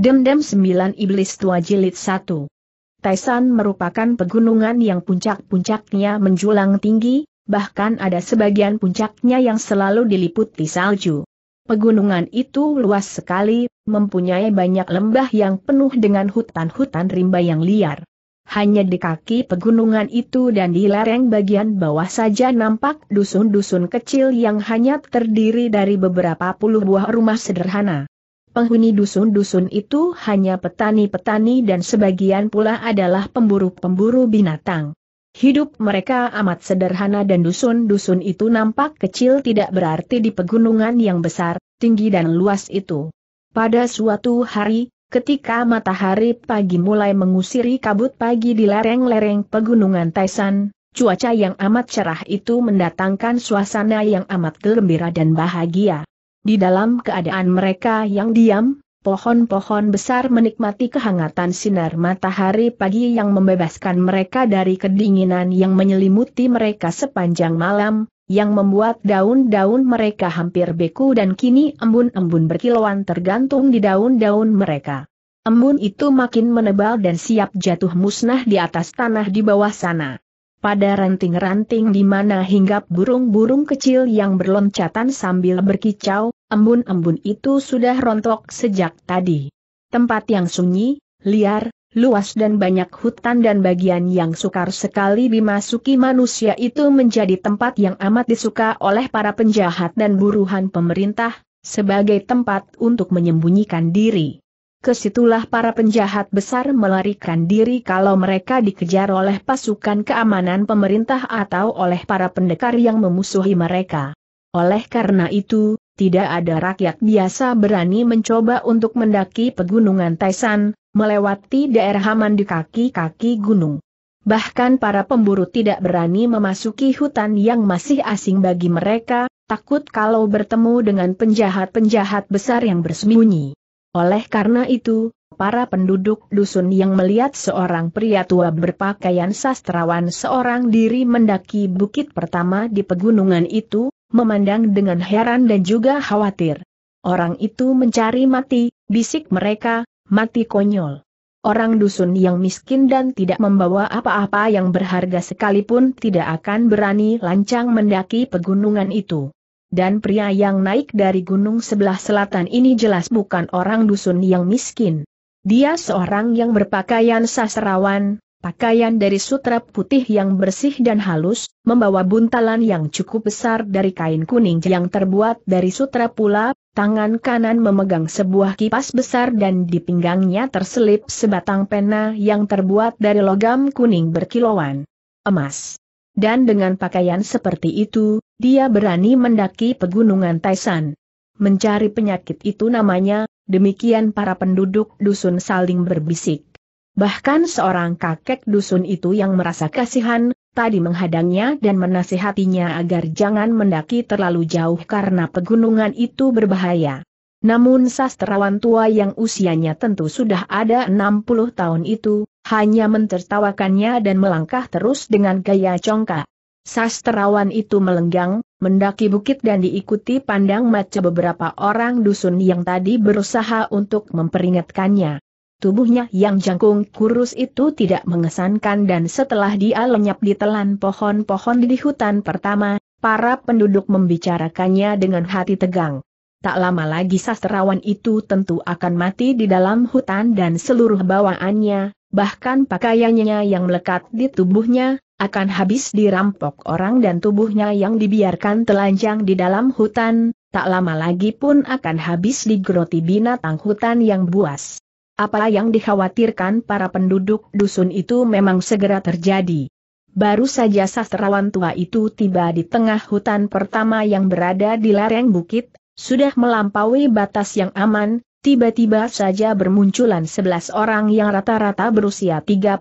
Dendam Sembilan Iblis Tua Jilid 1 Taisan merupakan pegunungan yang puncak-puncaknya menjulang tinggi, bahkan ada sebagian puncaknya yang selalu diliputi salju. Pegunungan itu luas sekali, mempunyai banyak lembah yang penuh dengan hutan-hutan rimba yang liar. Hanya di kaki pegunungan itu dan di lereng bagian bawah saja nampak dusun-dusun kecil yang hanya terdiri dari beberapa puluh buah rumah sederhana. Penghuni dusun-dusun itu hanya petani-petani dan sebagian pula adalah pemburu-pemburu binatang. Hidup mereka amat sederhana dan dusun-dusun itu nampak kecil tidak berarti di pegunungan yang besar, tinggi dan luas itu. Pada suatu hari, ketika matahari pagi mulai mengusiri kabut pagi di lereng-lereng pegunungan Taisan, cuaca yang amat cerah itu mendatangkan suasana yang amat gembira dan bahagia. Di dalam keadaan mereka yang diam, pohon-pohon besar menikmati kehangatan sinar matahari pagi yang membebaskan mereka dari kedinginan yang menyelimuti mereka sepanjang malam, yang membuat daun-daun mereka hampir beku dan kini embun-embun berkilauan tergantung di daun-daun mereka. Embun itu makin menebal dan siap jatuh musnah di atas tanah di bawah sana. Pada ranting-ranting di mana hinggap burung-burung kecil yang berloncatan sambil berkicau, embun-embun itu sudah rontok sejak tadi. Tempat yang sunyi, liar, luas dan banyak hutan dan bagian yang sukar sekali dimasuki manusia itu menjadi tempat yang amat disuka oleh para penjahat dan buruhan pemerintah, sebagai tempat untuk menyembunyikan diri kesitulah para penjahat besar melarikan diri kalau mereka dikejar oleh pasukan keamanan pemerintah atau oleh para pendekar yang memusuhi mereka. Oleh karena itu, tidak ada rakyat biasa berani mencoba untuk mendaki pegunungan Taisan, melewati daerah aman di kaki-kaki gunung. Bahkan para pemburu tidak berani memasuki hutan yang masih asing bagi mereka, takut kalau bertemu dengan penjahat-penjahat besar yang bersembunyi. Oleh karena itu, para penduduk dusun yang melihat seorang pria tua berpakaian sastrawan seorang diri mendaki bukit pertama di pegunungan itu, memandang dengan heran dan juga khawatir. Orang itu mencari mati, bisik mereka, mati konyol. Orang dusun yang miskin dan tidak membawa apa-apa yang berharga sekalipun tidak akan berani lancang mendaki pegunungan itu dan pria yang naik dari gunung sebelah selatan ini jelas bukan orang dusun yang miskin. Dia seorang yang berpakaian sasrawan, pakaian dari sutra putih yang bersih dan halus, membawa buntalan yang cukup besar dari kain kuning yang terbuat dari sutra pula, tangan kanan memegang sebuah kipas besar dan di pinggangnya terselip sebatang pena yang terbuat dari logam kuning berkilauan emas. Dan dengan pakaian seperti itu, dia berani mendaki pegunungan Taisan. Mencari penyakit itu namanya, demikian para penduduk dusun saling berbisik. Bahkan seorang kakek dusun itu yang merasa kasihan, tadi menghadangnya dan menasihatinya agar jangan mendaki terlalu jauh karena pegunungan itu berbahaya. Namun sastrawan tua yang usianya tentu sudah ada 60 tahun itu, hanya mentertawakannya dan melangkah terus dengan gaya congkak. Sastrawan itu melenggang, mendaki bukit dan diikuti pandang mata beberapa orang dusun yang tadi berusaha untuk memperingatkannya. Tubuhnya yang jangkung kurus itu tidak mengesankan dan setelah dia lenyap di telan pohon-pohon di hutan pertama, para penduduk membicarakannya dengan hati tegang. Tak lama lagi sastrawan itu tentu akan mati di dalam hutan dan seluruh bawaannya, bahkan pakaiannya yang melekat di tubuhnya, akan habis dirampok orang dan tubuhnya yang dibiarkan telanjang di dalam hutan, tak lama lagi pun akan habis digeroti binatang hutan yang buas. Apa yang dikhawatirkan para penduduk dusun itu memang segera terjadi. Baru saja sastrawan tua itu tiba di tengah hutan pertama yang berada di lereng bukit, sudah melampaui batas yang aman, tiba-tiba saja bermunculan 11 orang yang rata-rata berusia 30-40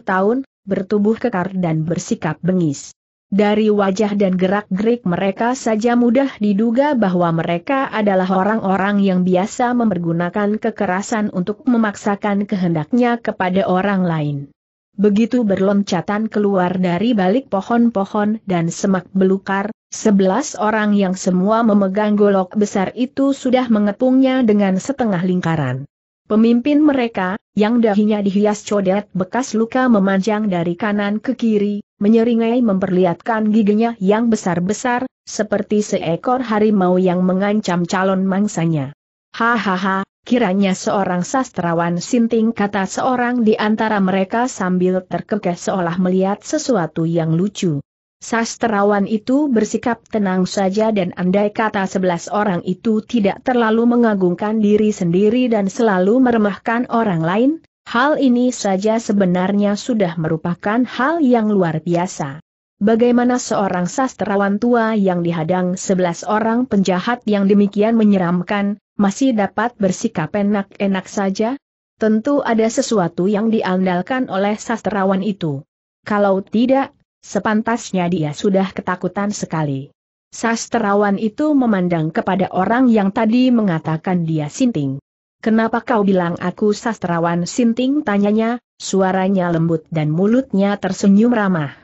tahun, bertubuh kekar dan bersikap bengis. Dari wajah dan gerak-gerik mereka saja mudah diduga bahwa mereka adalah orang-orang yang biasa mempergunakan kekerasan untuk memaksakan kehendaknya kepada orang lain. Begitu berloncatan keluar dari balik pohon-pohon dan semak belukar, sebelas orang yang semua memegang golok besar itu sudah mengepungnya dengan setengah lingkaran. Pemimpin mereka, yang dahinya dihias codet bekas luka memanjang dari kanan ke kiri, menyeringai memperlihatkan giginya yang besar-besar, seperti seekor harimau yang mengancam calon mangsanya. Hahaha, kiranya seorang sastrawan sinting kata seorang di antara mereka sambil terkekeh seolah melihat sesuatu yang lucu. Sastrawan itu bersikap tenang saja dan andai kata sebelas orang itu tidak terlalu mengagungkan diri sendiri dan selalu meremahkan orang lain, hal ini saja sebenarnya sudah merupakan hal yang luar biasa. Bagaimana seorang sastrawan tua yang dihadang sebelas orang penjahat yang demikian menyeramkan, masih dapat bersikap enak-enak saja? Tentu ada sesuatu yang diandalkan oleh sastrawan itu. Kalau tidak, Sepantasnya dia sudah ketakutan sekali. Sastrawan itu memandang kepada orang yang tadi mengatakan dia sinting. Kenapa kau bilang aku sastrawan sinting tanyanya, suaranya lembut dan mulutnya tersenyum ramah.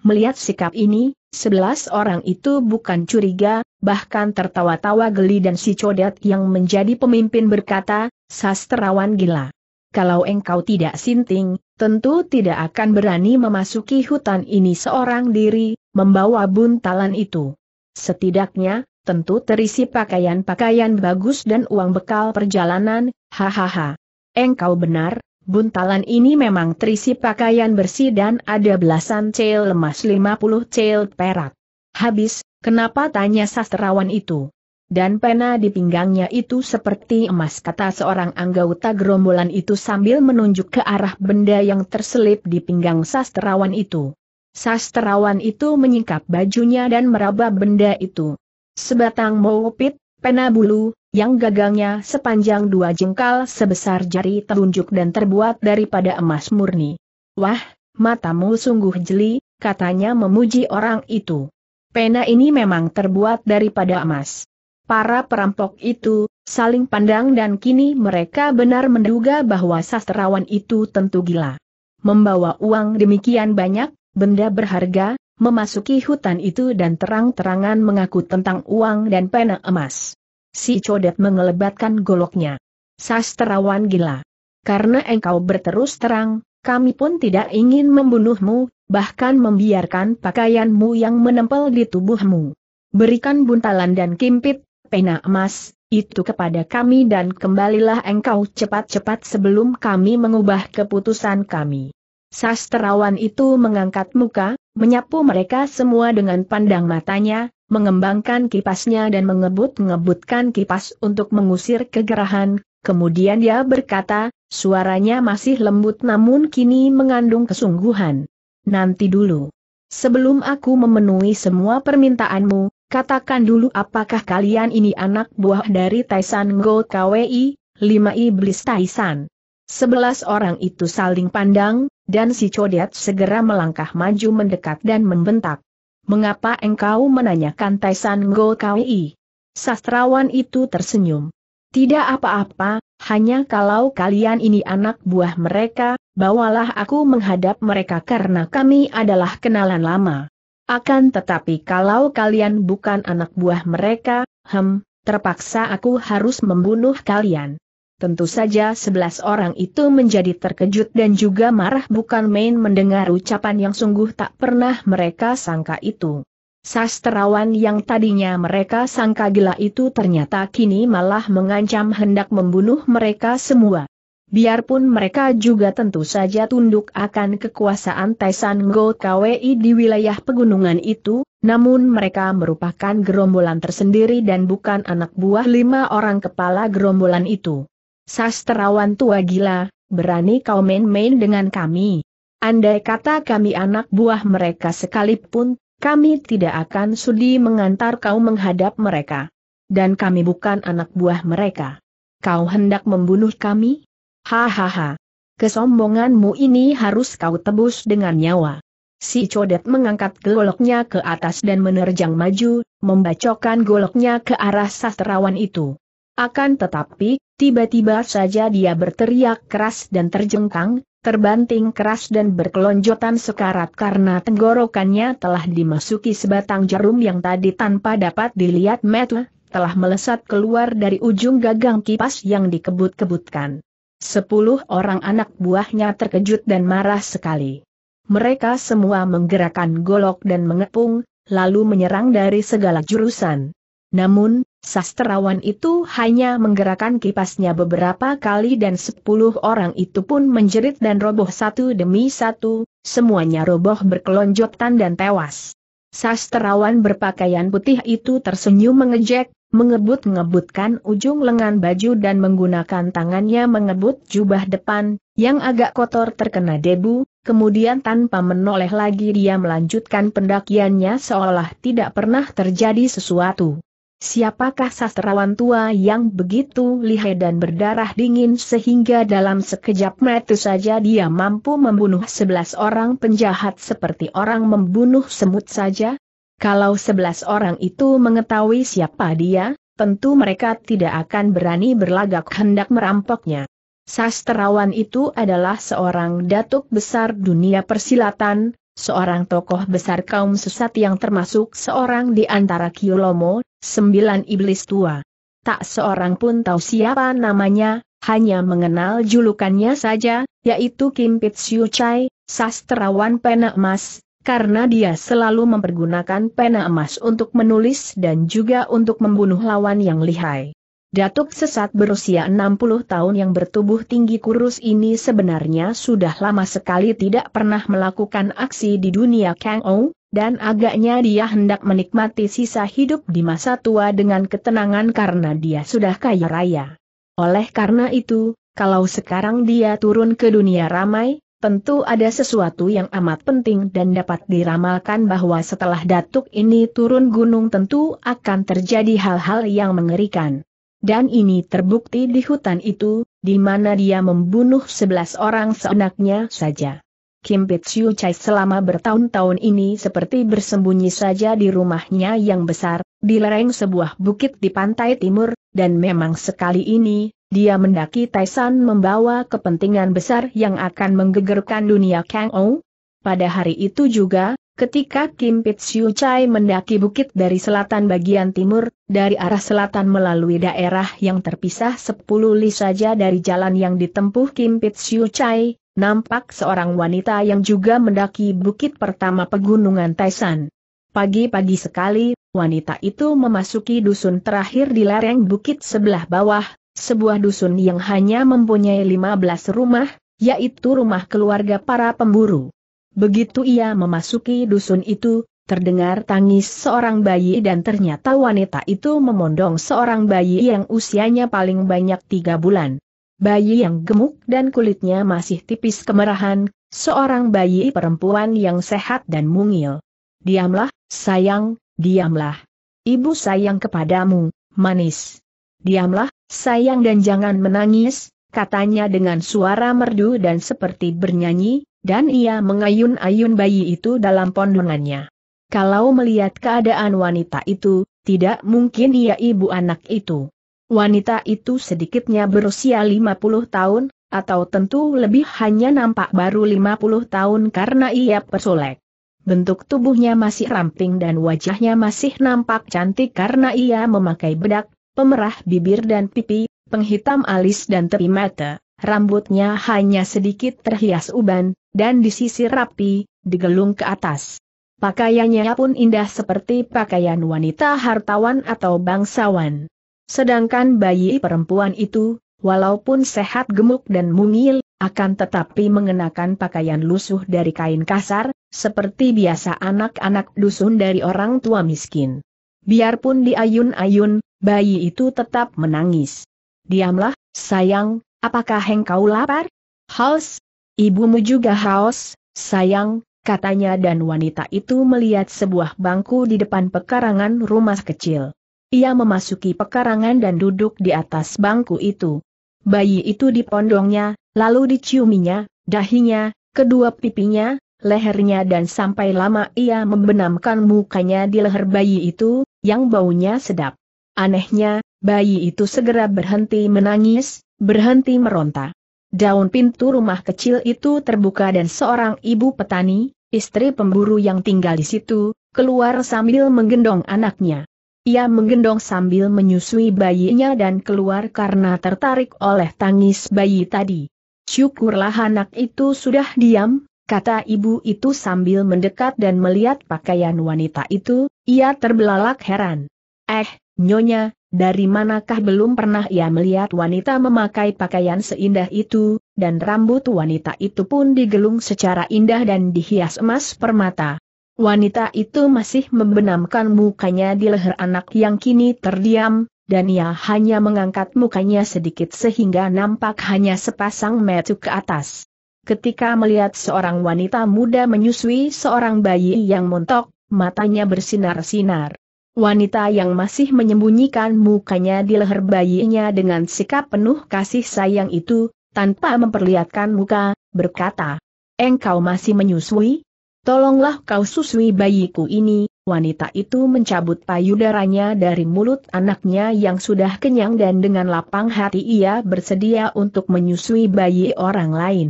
Melihat sikap ini, sebelas orang itu bukan curiga, bahkan tertawa-tawa geli dan si codet yang menjadi pemimpin berkata, sastrawan gila kalau engkau tidak sinting, tentu tidak akan berani memasuki hutan ini seorang diri, membawa buntalan itu. Setidaknya, tentu terisi pakaian-pakaian bagus dan uang bekal perjalanan, hahaha. Engkau benar, buntalan ini memang terisi pakaian bersih dan ada belasan cel lemas 50 cel perak. Habis, kenapa tanya sastrawan itu? dan pena di pinggangnya itu seperti emas kata seorang anggota gerombolan itu sambil menunjuk ke arah benda yang terselip di pinggang sastrawan itu. Sastrawan itu menyingkap bajunya dan meraba benda itu. Sebatang moupit, pena bulu, yang gagangnya sepanjang dua jengkal sebesar jari telunjuk dan terbuat daripada emas murni. Wah, matamu sungguh jeli, katanya memuji orang itu. Pena ini memang terbuat daripada emas. Para perampok itu saling pandang dan kini mereka benar menduga bahwa sastrawan itu tentu gila. Membawa uang demikian banyak, benda berharga, memasuki hutan itu dan terang-terangan mengaku tentang uang dan pena emas. Si codet mengelebatkan goloknya. Sastrawan gila. Karena engkau berterus terang, kami pun tidak ingin membunuhmu, bahkan membiarkan pakaianmu yang menempel di tubuhmu. Berikan buntalan dan kimpit pena emas, itu kepada kami dan kembalilah engkau cepat-cepat sebelum kami mengubah keputusan kami. Sastrawan itu mengangkat muka, menyapu mereka semua dengan pandang matanya, mengembangkan kipasnya dan mengebut-ngebutkan kipas untuk mengusir kegerahan, kemudian dia berkata, suaranya masih lembut namun kini mengandung kesungguhan. Nanti dulu. Sebelum aku memenuhi semua permintaanmu, Katakan dulu apakah kalian ini anak buah dari Taisan Go KWI, lima iblis Taisan. Sebelas orang itu saling pandang, dan si Codet segera melangkah maju mendekat dan membentak. Mengapa engkau menanyakan Taisan Go KWI? Sastrawan itu tersenyum. Tidak apa-apa, hanya kalau kalian ini anak buah mereka, bawalah aku menghadap mereka karena kami adalah kenalan lama. Akan tetapi kalau kalian bukan anak buah mereka, hem, terpaksa aku harus membunuh kalian. Tentu saja sebelas orang itu menjadi terkejut dan juga marah bukan main mendengar ucapan yang sungguh tak pernah mereka sangka itu. Sastrawan yang tadinya mereka sangka gila itu ternyata kini malah mengancam hendak membunuh mereka semua. Biarpun mereka juga tentu saja tunduk akan kekuasaan Taisan Go KWI di wilayah pegunungan itu, namun mereka merupakan gerombolan tersendiri dan bukan anak buah lima orang kepala gerombolan itu. Sasterawan tua gila, berani kau main-main dengan kami. Andai kata kami anak buah mereka sekalipun, kami tidak akan sudi mengantar kau menghadap mereka. Dan kami bukan anak buah mereka. Kau hendak membunuh kami? Hahaha. Kesombonganmu ini harus kau tebus dengan nyawa. Si codet mengangkat goloknya ke atas dan menerjang maju, membacokan goloknya ke arah sastrawan itu. Akan tetapi, tiba-tiba saja dia berteriak keras dan terjengkang, terbanting keras dan berkelonjotan sekarat karena tenggorokannya telah dimasuki sebatang jarum yang tadi tanpa dapat dilihat metu, telah melesat keluar dari ujung gagang kipas yang dikebut-kebutkan. Sepuluh orang anak buahnya terkejut dan marah sekali. Mereka semua menggerakkan golok dan mengepung, lalu menyerang dari segala jurusan. Namun, sastrawan itu hanya menggerakkan kipasnya beberapa kali dan sepuluh orang itu pun menjerit dan roboh satu demi satu, semuanya roboh berkelonjotan dan tewas. Sastrawan berpakaian putih itu tersenyum mengejek, mengebut-ngebutkan ujung lengan baju dan menggunakan tangannya mengebut jubah depan, yang agak kotor terkena debu, kemudian tanpa menoleh lagi dia melanjutkan pendakiannya seolah tidak pernah terjadi sesuatu. Siapakah sastrawan tua yang begitu lihai dan berdarah dingin sehingga dalam sekejap mata saja dia mampu membunuh sebelas orang penjahat seperti orang membunuh semut saja? Kalau sebelas orang itu mengetahui siapa dia, tentu mereka tidak akan berani berlagak hendak merampoknya. Sastrawan itu adalah seorang datuk besar dunia persilatan, seorang tokoh besar kaum sesat yang termasuk seorang di antara Kiolomo, sembilan iblis tua. Tak seorang pun tahu siapa namanya, hanya mengenal julukannya saja, yaitu Kim Pitsiu Chai, sastrawan pena emas, karena dia selalu mempergunakan pena emas untuk menulis dan juga untuk membunuh lawan yang lihai. Datuk sesat berusia 60 tahun yang bertubuh tinggi kurus ini sebenarnya sudah lama sekali tidak pernah melakukan aksi di dunia Kang Ou, dan agaknya dia hendak menikmati sisa hidup di masa tua dengan ketenangan karena dia sudah kaya raya. Oleh karena itu, kalau sekarang dia turun ke dunia ramai, Tentu ada sesuatu yang amat penting dan dapat diramalkan bahwa setelah datuk ini turun gunung tentu akan terjadi hal-hal yang mengerikan. Dan ini terbukti di hutan itu, di mana dia membunuh sebelas orang seenaknya saja. Kim Pitsiu Chai selama bertahun-tahun ini seperti bersembunyi saja di rumahnya yang besar, di lereng sebuah bukit di pantai timur, dan memang sekali ini, dia mendaki Taisan membawa kepentingan besar yang akan menggegerkan dunia Kang Ou. Pada hari itu juga, ketika Kim Pit Siu Chai mendaki bukit dari selatan bagian timur, dari arah selatan melalui daerah yang terpisah 10 li saja dari jalan yang ditempuh Kim Pit Siu Chai, nampak seorang wanita yang juga mendaki bukit pertama pegunungan Taisan. Pagi-pagi sekali, wanita itu memasuki dusun terakhir di lereng bukit sebelah bawah, sebuah dusun yang hanya mempunyai 15 rumah, yaitu rumah keluarga para pemburu. Begitu ia memasuki dusun itu, Terdengar tangis seorang bayi dan ternyata wanita itu memondong seorang bayi yang usianya paling banyak tiga bulan. Bayi yang gemuk dan kulitnya masih tipis kemerahan, seorang bayi perempuan yang sehat dan mungil. Diamlah, sayang, Diamlah. Ibu sayang kepadamu, manis. Diamlah, sayang dan jangan menangis, katanya dengan suara merdu dan seperti bernyanyi, dan ia mengayun-ayun bayi itu dalam pondongannya. Kalau melihat keadaan wanita itu, tidak mungkin ia ibu anak itu. Wanita itu sedikitnya berusia 50 tahun, atau tentu lebih hanya nampak baru 50 tahun karena ia pesolek. Bentuk tubuhnya masih ramping dan wajahnya masih nampak cantik karena ia memakai bedak, pemerah bibir dan pipi, penghitam alis dan tepi mata. Rambutnya hanya sedikit terhias uban, dan disisir rapi, digelung ke atas. Pakaiannya pun indah seperti pakaian wanita hartawan atau bangsawan. Sedangkan bayi perempuan itu, walaupun sehat gemuk dan mungil, akan tetapi mengenakan pakaian lusuh dari kain kasar, seperti biasa anak-anak dusun dari orang tua miskin. Biarpun diayun-ayun, bayi itu tetap menangis. Diamlah, sayang, apakah engkau lapar? Haus? Ibumu juga haus, sayang, katanya dan wanita itu melihat sebuah bangku di depan pekarangan rumah kecil. Ia memasuki pekarangan dan duduk di atas bangku itu. Bayi itu dipondongnya, Lalu diciuminya, dahinya, kedua pipinya, lehernya dan sampai lama ia membenamkan mukanya di leher bayi itu, yang baunya sedap. Anehnya, bayi itu segera berhenti menangis, berhenti meronta. Daun pintu rumah kecil itu terbuka dan seorang ibu petani, istri pemburu yang tinggal di situ, keluar sambil menggendong anaknya. Ia menggendong sambil menyusui bayinya dan keluar karena tertarik oleh tangis bayi tadi. Syukurlah anak itu sudah diam, kata ibu itu sambil mendekat dan melihat pakaian wanita itu, ia terbelalak heran. Eh, nyonya, dari manakah belum pernah ia melihat wanita memakai pakaian seindah itu, dan rambut wanita itu pun digelung secara indah dan dihias emas permata. Wanita itu masih membenamkan mukanya di leher anak yang kini terdiam, dan ia hanya mengangkat mukanya sedikit sehingga nampak hanya sepasang mata ke atas. Ketika melihat seorang wanita muda menyusui seorang bayi yang montok, matanya bersinar-sinar. Wanita yang masih menyembunyikan mukanya di leher bayinya dengan sikap penuh kasih sayang itu, tanpa memperlihatkan muka, berkata, Engkau masih menyusui? Tolonglah kau susui bayiku ini, wanita itu mencabut payudaranya dari mulut anaknya yang sudah kenyang dan dengan lapang hati ia bersedia untuk menyusui bayi orang lain.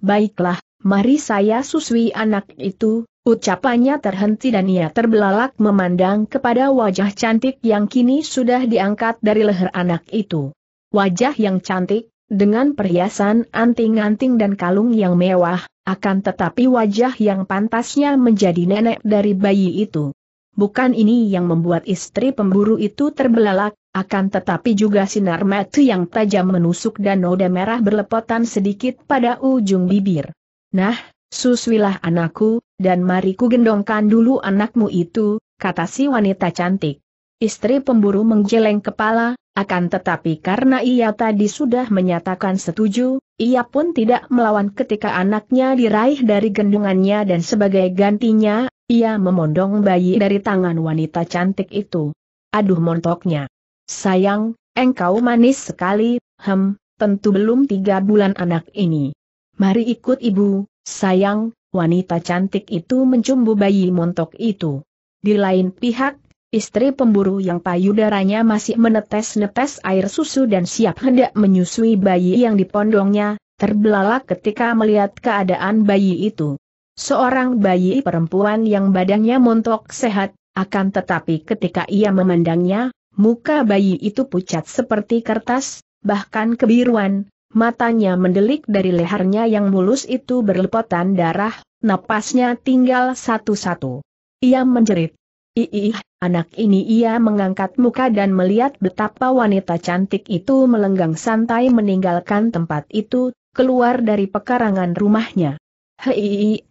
Baiklah, mari saya susui anak itu, ucapannya terhenti dan ia terbelalak memandang kepada wajah cantik yang kini sudah diangkat dari leher anak itu. Wajah yang cantik, dengan perhiasan anting-anting dan kalung yang mewah, akan tetapi wajah yang pantasnya menjadi nenek dari bayi itu. Bukan ini yang membuat istri pemburu itu terbelalak, akan tetapi juga sinar mata yang tajam menusuk dan noda merah berlepotan sedikit pada ujung bibir. Nah, suswilah anakku, dan mariku gendongkan dulu anakmu itu, kata si wanita cantik. Istri pemburu menggeleng kepala, akan tetapi karena ia tadi sudah menyatakan setuju, ia pun tidak melawan ketika anaknya diraih dari gendungannya dan sebagai gantinya, ia memondong bayi dari tangan wanita cantik itu. Aduh montoknya. Sayang, engkau manis sekali, hem, tentu belum tiga bulan anak ini. Mari ikut ibu, sayang, wanita cantik itu mencumbu bayi montok itu. Di lain pihak, istri pemburu yang payudaranya masih menetes-netes air susu dan siap hendak menyusui bayi yang dipondongnya, terbelalak ketika melihat keadaan bayi itu. Seorang bayi perempuan yang badannya montok sehat, akan tetapi ketika ia memandangnya, muka bayi itu pucat seperti kertas, bahkan kebiruan, matanya mendelik dari lehernya yang mulus itu berlepotan darah, napasnya tinggal satu-satu. Ia menjerit. Iih, Anak ini ia mengangkat muka dan melihat betapa wanita cantik itu melenggang santai meninggalkan tempat itu, keluar dari pekarangan rumahnya. Hei,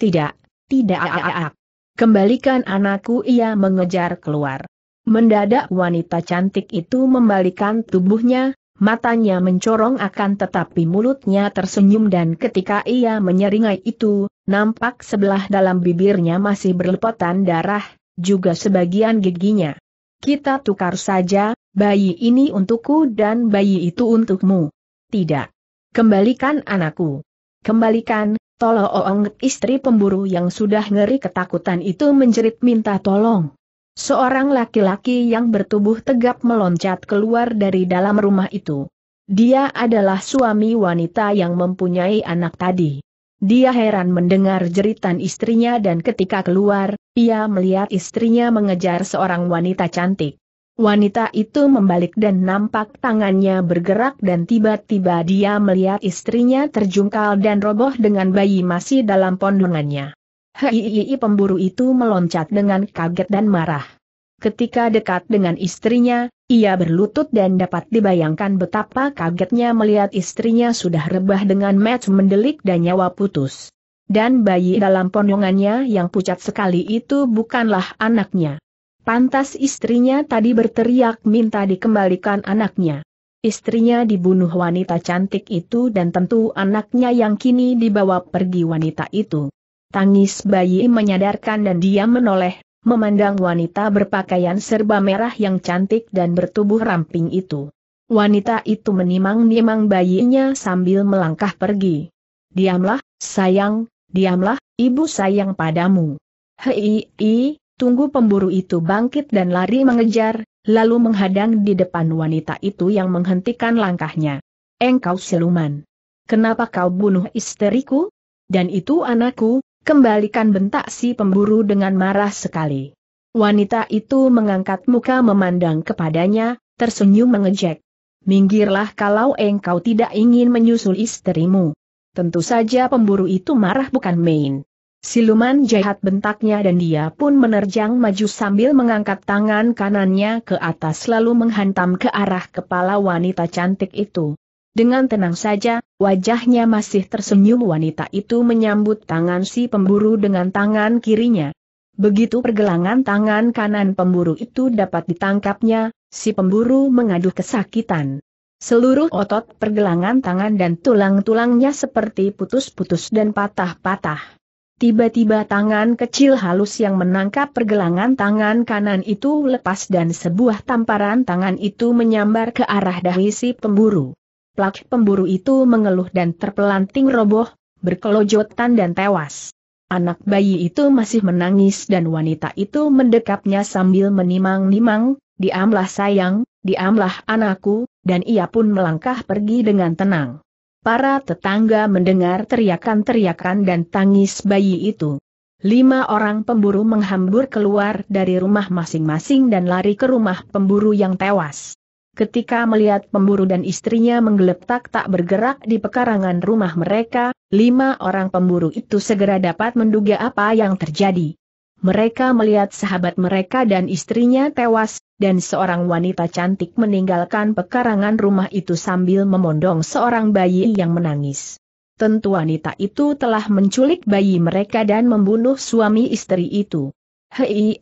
tidak, tidak, aak. Kembalikan anakku ia mengejar keluar. Mendadak wanita cantik itu membalikan tubuhnya, matanya mencorong akan tetapi mulutnya tersenyum dan ketika ia menyeringai itu, nampak sebelah dalam bibirnya masih berlepotan darah, juga sebagian giginya. Kita tukar saja, bayi ini untukku dan bayi itu untukmu. Tidak. Kembalikan anakku. Kembalikan, tolong istri pemburu yang sudah ngeri ketakutan itu menjerit minta tolong. Seorang laki-laki yang bertubuh tegap meloncat keluar dari dalam rumah itu. Dia adalah suami wanita yang mempunyai anak tadi. Dia heran mendengar jeritan istrinya dan ketika keluar, ia melihat istrinya mengejar seorang wanita cantik. Wanita itu membalik dan nampak tangannya bergerak dan tiba-tiba dia melihat istrinya terjungkal dan roboh dengan bayi masih dalam pondongannya. Hei pemburu itu meloncat dengan kaget dan marah. Ketika dekat dengan istrinya, ia berlutut dan dapat dibayangkan betapa kagetnya melihat istrinya sudah rebah dengan match mendelik dan nyawa putus. Dan bayi dalam ponongannya yang pucat sekali itu bukanlah anaknya. Pantas istrinya tadi berteriak minta dikembalikan anaknya. Istrinya dibunuh wanita cantik itu dan tentu anaknya yang kini dibawa pergi wanita itu. Tangis bayi menyadarkan dan dia menoleh memandang wanita berpakaian serba merah yang cantik dan bertubuh ramping itu. Wanita itu menimang-nimang bayinya sambil melangkah pergi. Diamlah, sayang, diamlah, ibu sayang padamu. Hei, i, tunggu pemburu itu bangkit dan lari mengejar, lalu menghadang di depan wanita itu yang menghentikan langkahnya. Engkau siluman. Kenapa kau bunuh isteriku? Dan itu anakku, Kembalikan bentak si pemburu dengan marah sekali. Wanita itu mengangkat muka memandang kepadanya, tersenyum mengejek. Minggirlah kalau engkau tidak ingin menyusul istrimu. Tentu saja pemburu itu marah bukan main. Siluman jahat bentaknya dan dia pun menerjang maju sambil mengangkat tangan kanannya ke atas lalu menghantam ke arah kepala wanita cantik itu. Dengan tenang saja, wajahnya masih tersenyum wanita itu menyambut tangan si pemburu dengan tangan kirinya. Begitu pergelangan tangan kanan pemburu itu dapat ditangkapnya, si pemburu mengaduh kesakitan. Seluruh otot pergelangan tangan dan tulang-tulangnya seperti putus-putus dan patah-patah. Tiba-tiba tangan kecil halus yang menangkap pergelangan tangan kanan itu lepas dan sebuah tamparan tangan itu menyambar ke arah dahi si pemburu. Plak pemburu itu mengeluh dan terpelanting roboh, berkelojotan dan tewas. Anak bayi itu masih menangis dan wanita itu mendekapnya sambil menimang-nimang, diamlah sayang, diamlah anakku, dan ia pun melangkah pergi dengan tenang. Para tetangga mendengar teriakan-teriakan dan tangis bayi itu. Lima orang pemburu menghambur keluar dari rumah masing-masing dan lari ke rumah pemburu yang tewas. Ketika melihat pemburu dan istrinya menggeletak tak bergerak di pekarangan rumah mereka, lima orang pemburu itu segera dapat menduga apa yang terjadi. Mereka melihat sahabat mereka dan istrinya tewas, dan seorang wanita cantik meninggalkan pekarangan rumah itu sambil memondong seorang bayi yang menangis. Tentu wanita itu telah menculik bayi mereka dan membunuh suami istri itu. Hei,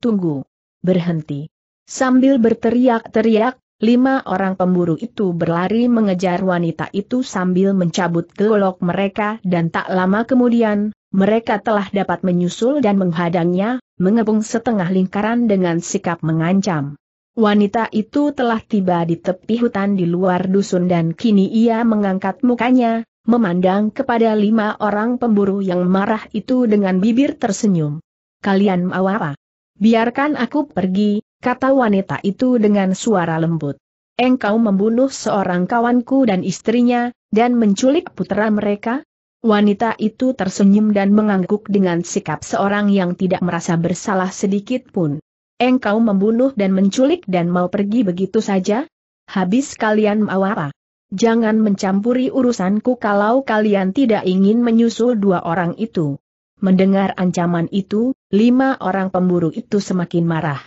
tunggu. Berhenti. Sambil berteriak-teriak, lima orang pemburu itu berlari mengejar wanita itu sambil mencabut golok mereka dan tak lama kemudian, mereka telah dapat menyusul dan menghadangnya, mengepung setengah lingkaran dengan sikap mengancam. Wanita itu telah tiba di tepi hutan di luar dusun dan kini ia mengangkat mukanya, memandang kepada lima orang pemburu yang marah itu dengan bibir tersenyum. Kalian mau apa? Biarkan aku pergi, kata wanita itu dengan suara lembut. Engkau membunuh seorang kawanku dan istrinya, dan menculik putera mereka? Wanita itu tersenyum dan mengangguk dengan sikap seorang yang tidak merasa bersalah sedikit pun. Engkau membunuh dan menculik dan mau pergi begitu saja? Habis kalian mau apa? Jangan mencampuri urusanku kalau kalian tidak ingin menyusul dua orang itu. Mendengar ancaman itu, lima orang pemburu itu semakin marah.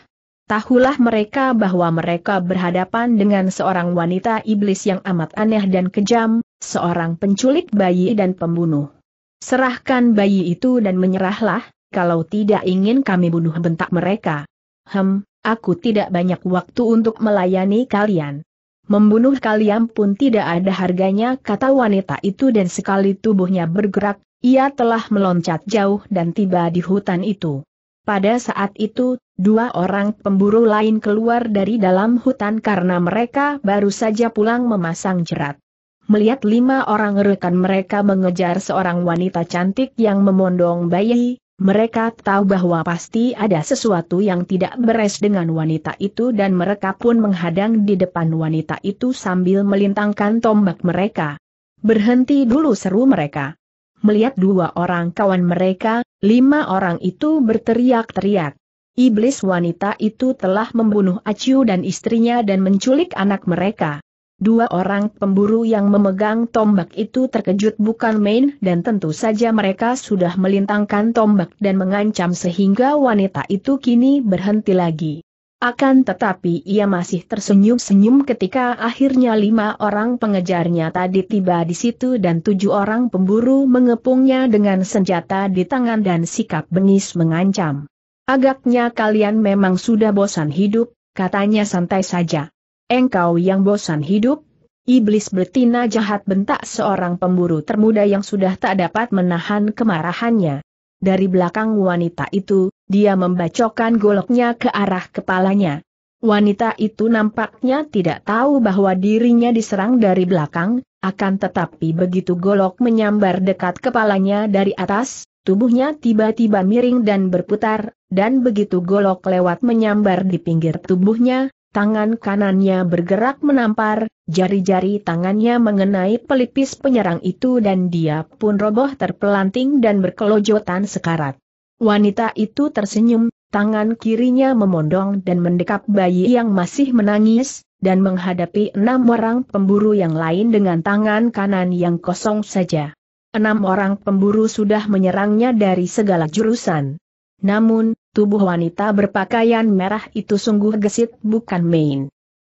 Tahulah mereka bahwa mereka berhadapan dengan seorang wanita iblis yang amat aneh dan kejam, seorang penculik bayi dan pembunuh. Serahkan bayi itu dan menyerahlah, kalau tidak ingin kami bunuh bentak mereka. Hem, aku tidak banyak waktu untuk melayani kalian. Membunuh kalian pun tidak ada harganya kata wanita itu dan sekali tubuhnya bergerak, ia telah meloncat jauh dan tiba di hutan itu. Pada saat itu, Dua orang pemburu lain keluar dari dalam hutan karena mereka baru saja pulang memasang jerat. Melihat lima orang rekan mereka mengejar seorang wanita cantik yang memondong bayi, mereka tahu bahwa pasti ada sesuatu yang tidak beres dengan wanita itu dan mereka pun menghadang di depan wanita itu sambil melintangkan tombak mereka. Berhenti dulu seru mereka. Melihat dua orang kawan mereka, lima orang itu berteriak-teriak. Iblis wanita itu telah membunuh Aciu dan istrinya dan menculik anak mereka. Dua orang pemburu yang memegang tombak itu terkejut bukan main dan tentu saja mereka sudah melintangkan tombak dan mengancam sehingga wanita itu kini berhenti lagi. Akan tetapi ia masih tersenyum-senyum ketika akhirnya lima orang pengejarnya tadi tiba di situ dan tujuh orang pemburu mengepungnya dengan senjata di tangan dan sikap bengis mengancam. Agaknya kalian memang sudah bosan hidup, katanya santai saja. Engkau yang bosan hidup? Iblis betina jahat bentak seorang pemburu termuda yang sudah tak dapat menahan kemarahannya. Dari belakang wanita itu, dia membacokkan goloknya ke arah kepalanya. Wanita itu nampaknya tidak tahu bahwa dirinya diserang dari belakang, akan tetapi begitu golok menyambar dekat kepalanya dari atas, tubuhnya tiba-tiba miring dan berputar, dan begitu golok lewat menyambar di pinggir tubuhnya, tangan kanannya bergerak menampar, jari-jari tangannya mengenai pelipis penyerang itu dan dia pun roboh terpelanting dan berkelojotan sekarat. Wanita itu tersenyum, tangan kirinya memondong dan mendekap bayi yang masih menangis, dan menghadapi enam orang pemburu yang lain dengan tangan kanan yang kosong saja. Enam orang pemburu sudah menyerangnya dari segala jurusan. Namun, Tubuh wanita berpakaian merah itu sungguh gesit bukan main.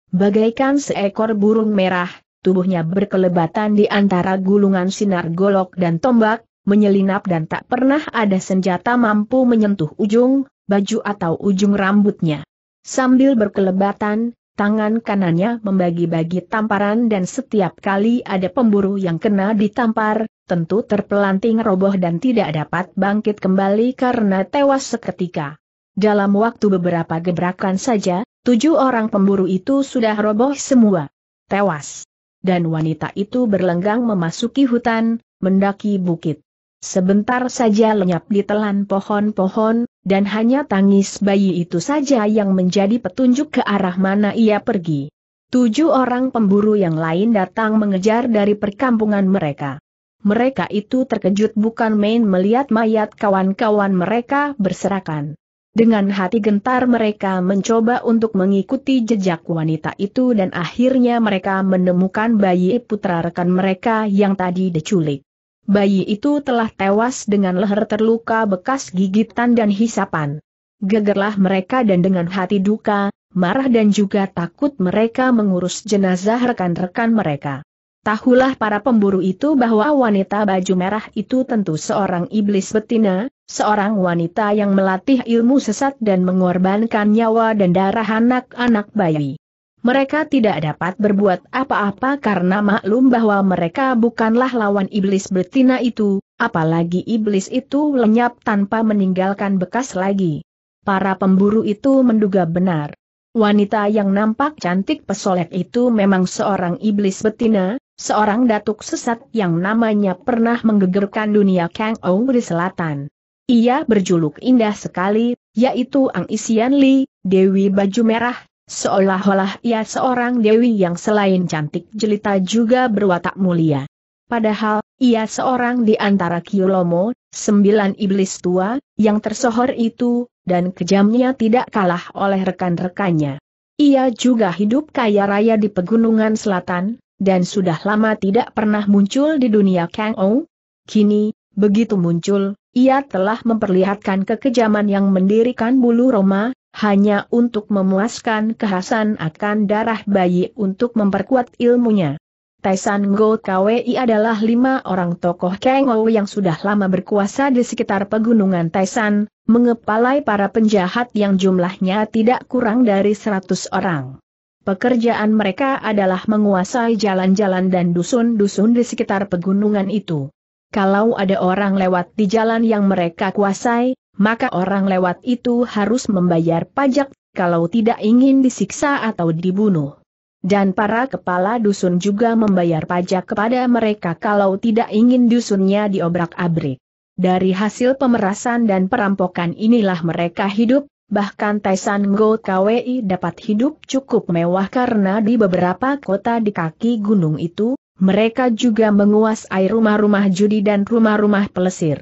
Bagaikan seekor burung merah, tubuhnya berkelebatan di antara gulungan sinar golok dan tombak, menyelinap dan tak pernah ada senjata mampu menyentuh ujung, baju atau ujung rambutnya. Sambil berkelebatan, tangan kanannya membagi-bagi tamparan dan setiap kali ada pemburu yang kena ditampar, tentu terpelanting roboh dan tidak dapat bangkit kembali karena tewas seketika. Dalam waktu beberapa gebrakan saja, tujuh orang pemburu itu sudah roboh semua. Tewas. Dan wanita itu berlenggang memasuki hutan, mendaki bukit. Sebentar saja lenyap di telan pohon-pohon, dan hanya tangis bayi itu saja yang menjadi petunjuk ke arah mana ia pergi. Tujuh orang pemburu yang lain datang mengejar dari perkampungan mereka. Mereka itu terkejut bukan main melihat mayat kawan-kawan mereka berserakan. Dengan hati gentar mereka mencoba untuk mengikuti jejak wanita itu dan akhirnya mereka menemukan bayi putra rekan mereka yang tadi diculik bayi itu telah tewas dengan leher terluka bekas gigitan dan hisapan. Gegerlah mereka dan dengan hati duka, marah dan juga takut mereka mengurus jenazah rekan-rekan mereka. Tahulah para pemburu itu bahwa wanita baju merah itu tentu seorang iblis betina, seorang wanita yang melatih ilmu sesat dan mengorbankan nyawa dan darah anak-anak bayi. Mereka tidak dapat berbuat apa-apa karena maklum bahwa mereka bukanlah lawan iblis betina itu, apalagi iblis itu lenyap tanpa meninggalkan bekas lagi. Para pemburu itu menduga benar. Wanita yang nampak cantik pesolek itu memang seorang iblis betina, seorang datuk sesat yang namanya pernah menggegerkan dunia Kang Ong di selatan. Ia berjuluk indah sekali, yaitu Ang Isian Li, Dewi Baju Merah, Seolah-olah ia seorang dewi yang selain cantik jelita juga berwatak mulia. Padahal, ia seorang di antara Kyulomo, sembilan iblis tua, yang tersohor itu, dan kejamnya tidak kalah oleh rekan-rekannya. Ia juga hidup kaya raya di pegunungan selatan, dan sudah lama tidak pernah muncul di dunia Kang Ou. Kini, begitu muncul, ia telah memperlihatkan kekejaman yang mendirikan bulu Roma, hanya untuk memuaskan kehasan akan darah bayi untuk memperkuat ilmunya. Taisan Go KWI adalah lima orang tokoh Kengo yang sudah lama berkuasa di sekitar pegunungan Taisan, mengepalai para penjahat yang jumlahnya tidak kurang dari seratus orang. Pekerjaan mereka adalah menguasai jalan-jalan dan dusun-dusun di sekitar pegunungan itu. Kalau ada orang lewat di jalan yang mereka kuasai, maka orang lewat itu harus membayar pajak kalau tidak ingin disiksa atau dibunuh. Dan para kepala dusun juga membayar pajak kepada mereka kalau tidak ingin dusunnya diobrak-abrik. Dari hasil pemerasan dan perampokan inilah mereka hidup, bahkan Taisan Go KWI dapat hidup cukup mewah karena di beberapa kota di kaki gunung itu, mereka juga menguasai rumah-rumah judi dan rumah-rumah pelesir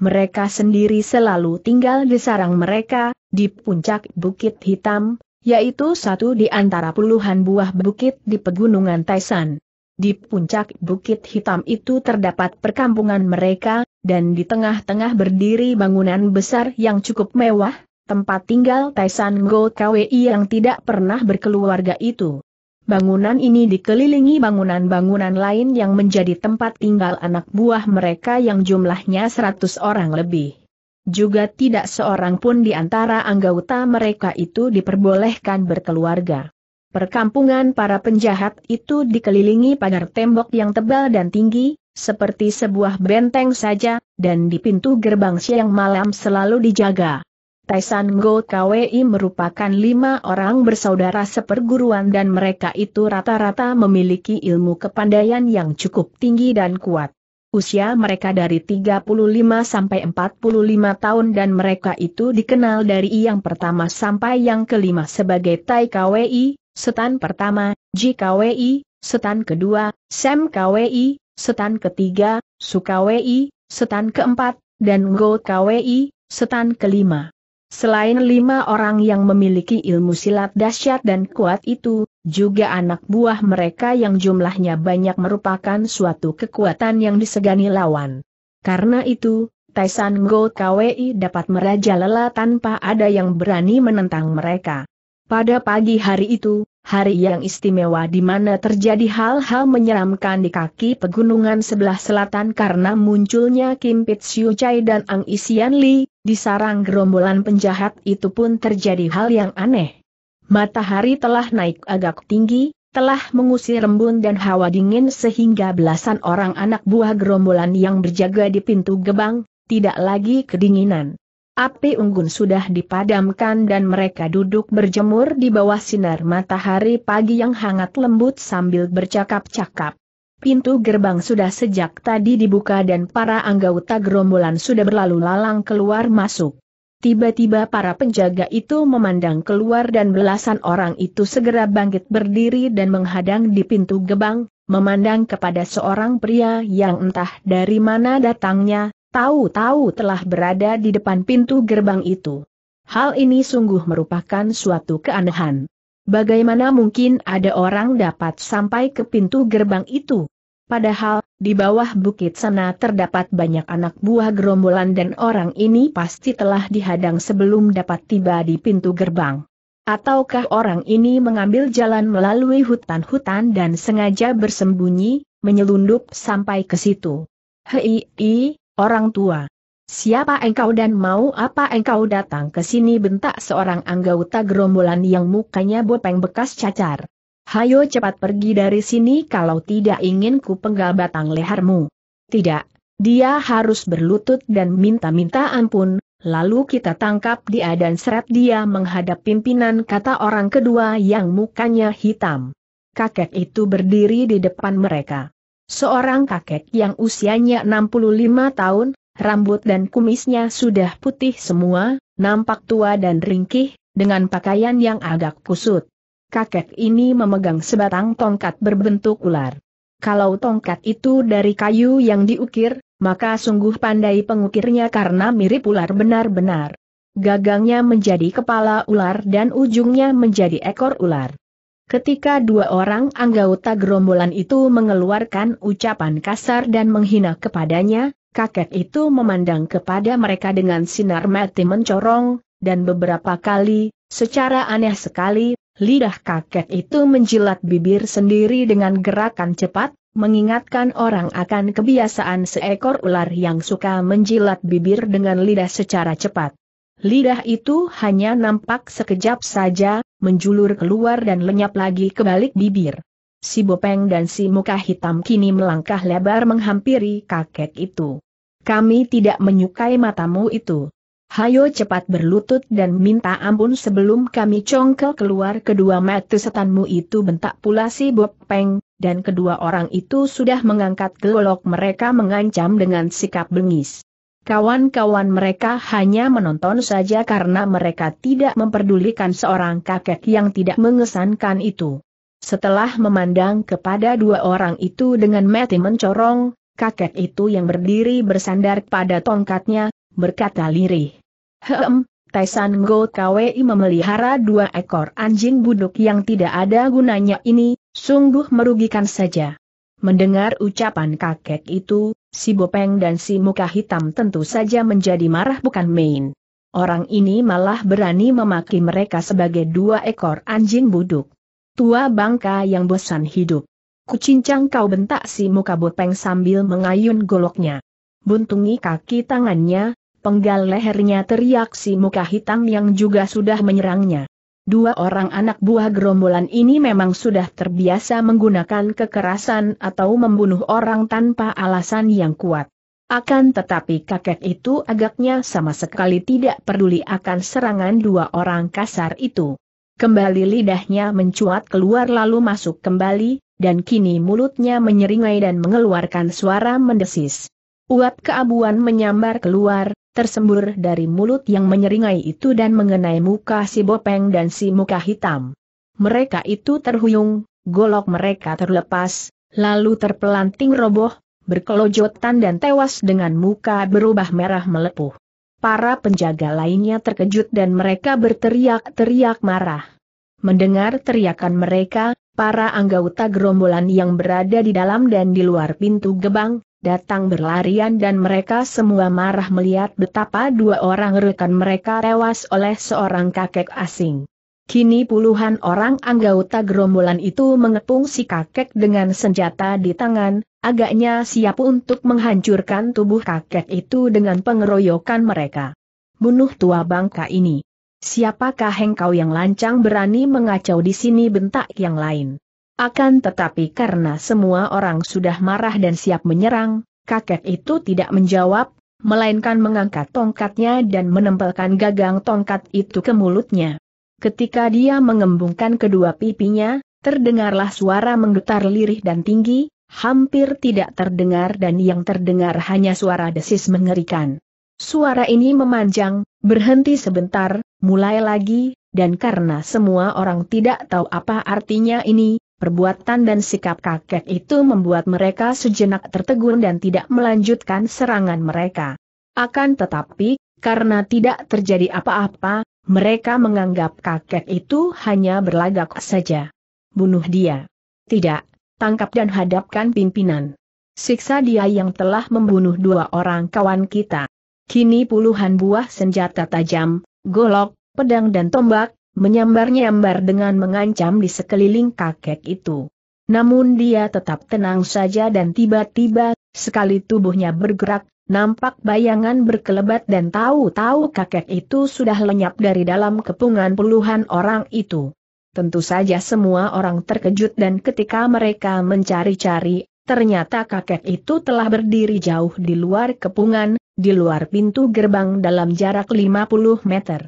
mereka sendiri selalu tinggal di sarang mereka, di puncak Bukit Hitam, yaitu satu di antara puluhan buah bukit di Pegunungan Taisan. Di puncak Bukit Hitam itu terdapat perkampungan mereka, dan di tengah-tengah berdiri bangunan besar yang cukup mewah, tempat tinggal Taisan Go Kwi yang tidak pernah berkeluarga itu. Bangunan ini dikelilingi bangunan-bangunan lain yang menjadi tempat tinggal anak buah mereka yang jumlahnya 100 orang lebih. Juga tidak seorang pun di antara anggota mereka itu diperbolehkan berkeluarga. Perkampungan para penjahat itu dikelilingi pagar tembok yang tebal dan tinggi, seperti sebuah benteng saja, dan di pintu gerbang siang malam selalu dijaga. Taisan Go KWI merupakan lima orang bersaudara seperguruan dan mereka itu rata-rata memiliki ilmu kepandaian yang cukup tinggi dan kuat. Usia mereka dari 35 sampai 45 tahun dan mereka itu dikenal dari yang pertama sampai yang kelima sebagai Tai KWI, Setan pertama, Ji KWI, Setan kedua, Sem KWI, Setan ketiga, Su KWI, Setan keempat, dan Go KWI, Setan kelima. Selain lima orang yang memiliki ilmu silat dahsyat dan kuat itu, juga anak buah mereka yang jumlahnya banyak merupakan suatu kekuatan yang disegani lawan. Karena itu, Taisan Go KWI dapat merajalela tanpa ada yang berani menentang mereka. Pada pagi hari itu, hari yang istimewa di mana terjadi hal-hal menyeramkan di kaki pegunungan sebelah selatan karena munculnya Kim Pit Siu Chai dan Ang Isian Li, di sarang gerombolan penjahat itu pun terjadi hal yang aneh. Matahari telah naik agak tinggi, telah mengusir embun dan hawa dingin sehingga belasan orang anak buah gerombolan yang berjaga di pintu gebang, tidak lagi kedinginan. Api unggun sudah dipadamkan dan mereka duduk berjemur di bawah sinar matahari pagi yang hangat lembut sambil bercakap-cakap. Pintu gerbang sudah sejak tadi dibuka dan para anggota gerombolan sudah berlalu lalang keluar masuk. Tiba-tiba para penjaga itu memandang keluar dan belasan orang itu segera bangkit berdiri dan menghadang di pintu gerbang, memandang kepada seorang pria yang entah dari mana datangnya, tahu-tahu telah berada di depan pintu gerbang itu. Hal ini sungguh merupakan suatu keanehan. Bagaimana mungkin ada orang dapat sampai ke pintu gerbang itu? Padahal, di bawah bukit sana terdapat banyak anak buah gerombolan dan orang ini pasti telah dihadang sebelum dapat tiba di pintu gerbang. Ataukah orang ini mengambil jalan melalui hutan-hutan dan sengaja bersembunyi, menyelundup sampai ke situ? Hei, orang tua. Siapa engkau dan mau apa engkau datang ke sini bentak seorang anggota gerombolan yang mukanya bopeng bekas cacar. Hayo cepat pergi dari sini kalau tidak ingin ku penggal batang lehermu. Tidak, dia harus berlutut dan minta-minta ampun, lalu kita tangkap dia dan seret dia menghadap pimpinan kata orang kedua yang mukanya hitam. Kakek itu berdiri di depan mereka. Seorang kakek yang usianya 65 tahun, rambut dan kumisnya sudah putih semua, nampak tua dan ringkih, dengan pakaian yang agak kusut. Kakek ini memegang sebatang tongkat berbentuk ular. Kalau tongkat itu dari kayu yang diukir, maka sungguh pandai pengukirnya karena mirip ular benar-benar. Gagangnya menjadi kepala ular dan ujungnya menjadi ekor ular. Ketika dua orang anggota gerombolan itu mengeluarkan ucapan kasar dan menghina kepadanya, Kakek itu memandang kepada mereka dengan sinar mati mencorong, dan beberapa kali, secara aneh sekali, lidah kakek itu menjilat bibir sendiri dengan gerakan cepat, mengingatkan orang akan kebiasaan seekor ular yang suka menjilat bibir dengan lidah secara cepat. Lidah itu hanya nampak sekejap saja, menjulur keluar dan lenyap lagi ke balik bibir si Bopeng dan si Muka Hitam kini melangkah lebar menghampiri kakek itu. Kami tidak menyukai matamu itu. Hayo cepat berlutut dan minta ampun sebelum kami congkel keluar kedua mata setanmu itu bentak pula si Bopeng, dan kedua orang itu sudah mengangkat golok mereka mengancam dengan sikap bengis. Kawan-kawan mereka hanya menonton saja karena mereka tidak memperdulikan seorang kakek yang tidak mengesankan itu. Setelah memandang kepada dua orang itu dengan mati mencorong, kakek itu yang berdiri bersandar pada tongkatnya, berkata lirih. Hem, Taisan Go KWI memelihara dua ekor anjing buduk yang tidak ada gunanya ini, sungguh merugikan saja. Mendengar ucapan kakek itu, si Bopeng dan si Muka Hitam tentu saja menjadi marah bukan main. Orang ini malah berani memaki mereka sebagai dua ekor anjing buduk tua bangka yang bosan hidup. Kucincang kau bentak si muka bopeng sambil mengayun goloknya. Buntungi kaki tangannya, penggal lehernya teriak si muka hitam yang juga sudah menyerangnya. Dua orang anak buah gerombolan ini memang sudah terbiasa menggunakan kekerasan atau membunuh orang tanpa alasan yang kuat. Akan tetapi kakek itu agaknya sama sekali tidak peduli akan serangan dua orang kasar itu. Kembali lidahnya mencuat keluar lalu masuk kembali, dan kini mulutnya menyeringai dan mengeluarkan suara mendesis. Uap keabuan menyambar keluar, tersembur dari mulut yang menyeringai itu dan mengenai muka si Bopeng dan si muka hitam. Mereka itu terhuyung, golok mereka terlepas, lalu terpelanting roboh, berkelojotan dan tewas dengan muka berubah merah melepuh. Para penjaga lainnya terkejut dan mereka berteriak-teriak marah. Mendengar teriakan mereka, para anggota gerombolan yang berada di dalam dan di luar pintu gebang, datang berlarian dan mereka semua marah melihat betapa dua orang rekan mereka tewas oleh seorang kakek asing. Kini puluhan orang anggota gerombolan itu mengepung si kakek dengan senjata di tangan, agaknya siap untuk menghancurkan tubuh kakek itu dengan pengeroyokan mereka. Bunuh tua bangka ini. Siapakah engkau yang lancang berani mengacau di sini bentak yang lain? Akan tetapi karena semua orang sudah marah dan siap menyerang, kakek itu tidak menjawab, melainkan mengangkat tongkatnya dan menempelkan gagang tongkat itu ke mulutnya. Ketika dia mengembungkan kedua pipinya, terdengarlah suara menggetar lirih dan tinggi, hampir tidak terdengar dan yang terdengar hanya suara desis mengerikan. Suara ini memanjang, berhenti sebentar, mulai lagi, dan karena semua orang tidak tahu apa artinya ini, perbuatan dan sikap kakek itu membuat mereka sejenak tertegun dan tidak melanjutkan serangan mereka. Akan tetapi, karena tidak terjadi apa-apa, mereka menganggap kakek itu hanya berlagak saja. Bunuh dia. Tidak, tangkap dan hadapkan pimpinan. Siksa dia yang telah membunuh dua orang kawan kita. Kini puluhan buah senjata tajam, golok, pedang dan tombak, menyambar-nyambar dengan mengancam di sekeliling kakek itu. Namun dia tetap tenang saja dan tiba-tiba, sekali tubuhnya bergerak, nampak bayangan berkelebat dan tahu-tahu kakek itu sudah lenyap dari dalam kepungan puluhan orang itu. Tentu saja semua orang terkejut dan ketika mereka mencari-cari, ternyata kakek itu telah berdiri jauh di luar kepungan, di luar pintu gerbang dalam jarak 50 meter.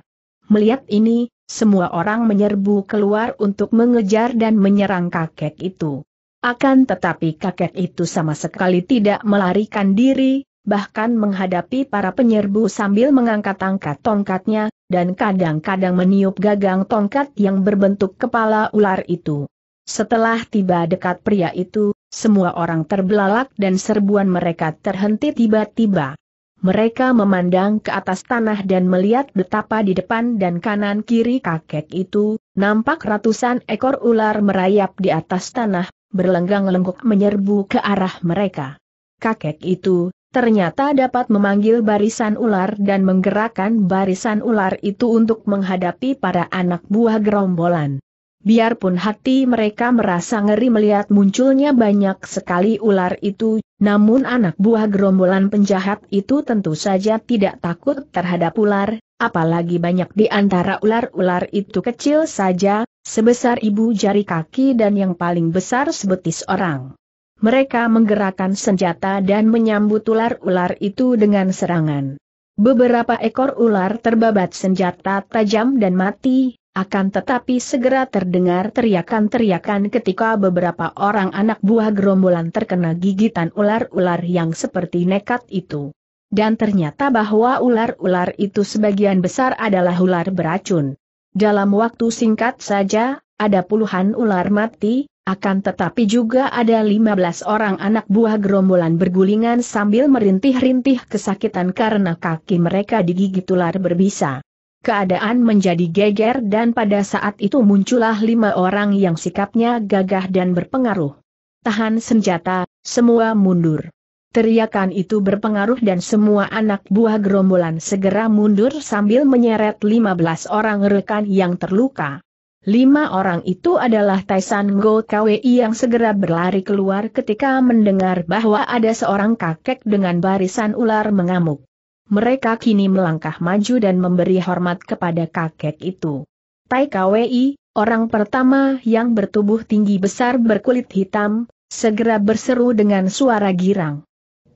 Melihat ini, semua orang menyerbu keluar untuk mengejar dan menyerang kakek itu. Akan tetapi kakek itu sama sekali tidak melarikan diri, bahkan menghadapi para penyerbu sambil mengangkat tangkat tongkatnya, dan kadang-kadang meniup gagang tongkat yang berbentuk kepala ular itu. Setelah tiba dekat pria itu, semua orang terbelalak dan serbuan mereka terhenti tiba-tiba. Mereka memandang ke atas tanah dan melihat betapa di depan dan kanan kiri kakek itu, nampak ratusan ekor ular merayap di atas tanah, berlenggang-lenggok menyerbu ke arah mereka. Kakek itu, ternyata dapat memanggil barisan ular dan menggerakkan barisan ular itu untuk menghadapi para anak buah gerombolan. Biarpun hati mereka merasa ngeri melihat munculnya banyak sekali ular itu, namun anak buah gerombolan penjahat itu tentu saja tidak takut terhadap ular, apalagi banyak di antara ular-ular itu kecil saja, sebesar ibu jari kaki dan yang paling besar sebetis orang mereka menggerakkan senjata dan menyambut ular-ular itu dengan serangan. Beberapa ekor ular terbabat senjata tajam dan mati, akan tetapi segera terdengar teriakan-teriakan ketika beberapa orang anak buah gerombolan terkena gigitan ular-ular yang seperti nekat itu. Dan ternyata bahwa ular-ular itu sebagian besar adalah ular beracun. Dalam waktu singkat saja, ada puluhan ular mati, akan tetapi juga ada 15 orang anak buah gerombolan bergulingan sambil merintih-rintih kesakitan karena kaki mereka digigit ular berbisa. Keadaan menjadi geger dan pada saat itu muncullah lima orang yang sikapnya gagah dan berpengaruh. Tahan senjata, semua mundur. Teriakan itu berpengaruh dan semua anak buah gerombolan segera mundur sambil menyeret lima belas orang rekan yang terluka. Lima orang itu adalah Taisan Go Kwei yang segera berlari keluar ketika mendengar bahwa ada seorang kakek dengan barisan ular mengamuk. Mereka kini melangkah maju dan memberi hormat kepada kakek itu. Tai Kwei, orang pertama yang bertubuh tinggi besar berkulit hitam, segera berseru dengan suara girang.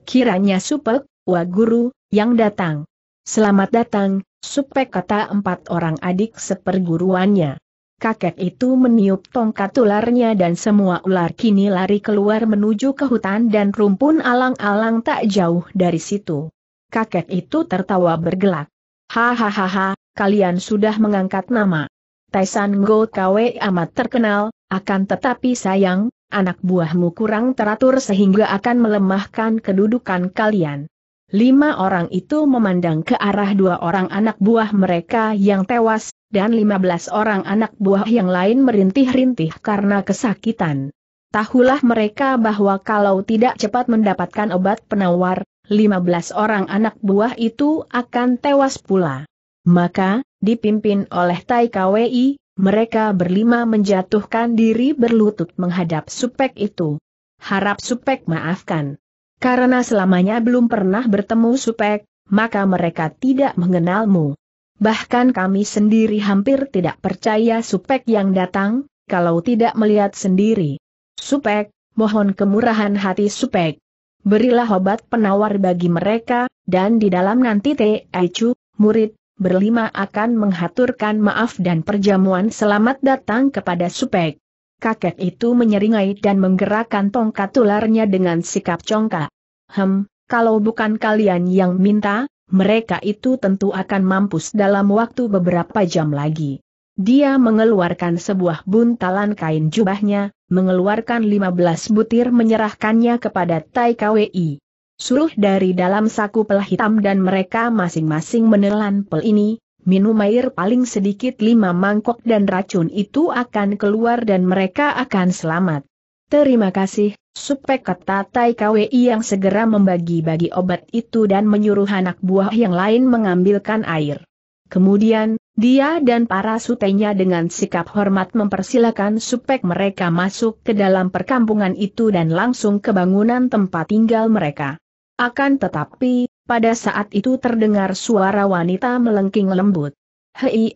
Kiranya Supek, Wa Guru, yang datang. Selamat datang, Supek kata empat orang adik seperguruannya kakek itu meniup tongkat ularnya dan semua ular kini lari keluar menuju ke hutan dan rumpun alang-alang tak jauh dari situ. Kakek itu tertawa bergelak. Hahaha, kalian sudah mengangkat nama. Taisan Go KW amat terkenal, akan tetapi sayang, anak buahmu kurang teratur sehingga akan melemahkan kedudukan kalian. Lima orang itu memandang ke arah dua orang anak buah mereka yang tewas, dan 15 orang anak buah yang lain merintih-rintih karena kesakitan. Tahulah mereka bahwa kalau tidak cepat mendapatkan obat penawar, 15 orang anak buah itu akan tewas pula. Maka, dipimpin oleh Tai KWI, mereka berlima menjatuhkan diri berlutut menghadap supek itu. Harap supek maafkan. Karena selamanya belum pernah bertemu supek, maka mereka tidak mengenalmu. Bahkan kami sendiri hampir tidak percaya Supek yang datang, kalau tidak melihat sendiri. Supek, mohon kemurahan hati Supek. Berilah obat penawar bagi mereka, dan di dalam nanti T.E.C.U, murid, berlima akan menghaturkan maaf dan perjamuan selamat datang kepada Supek. Kakek itu menyeringai dan menggerakkan tongkat tularnya dengan sikap congkak. Hem, kalau bukan kalian yang minta, mereka itu tentu akan mampus dalam waktu beberapa jam lagi. Dia mengeluarkan sebuah buntalan kain jubahnya, mengeluarkan 15 butir menyerahkannya kepada Tai KWI. Suruh dari dalam saku pel hitam dan mereka masing-masing menelan pel ini, minum air paling sedikit lima mangkok dan racun itu akan keluar dan mereka akan selamat. Terima kasih, Supek Tai KWI yang segera membagi-bagi obat itu dan menyuruh anak buah yang lain mengambilkan air. Kemudian, dia dan para sutenya dengan sikap hormat mempersilakan Supek mereka masuk ke dalam perkampungan itu dan langsung ke bangunan tempat tinggal mereka. Akan tetapi, pada saat itu terdengar suara wanita melengking lembut. Hei,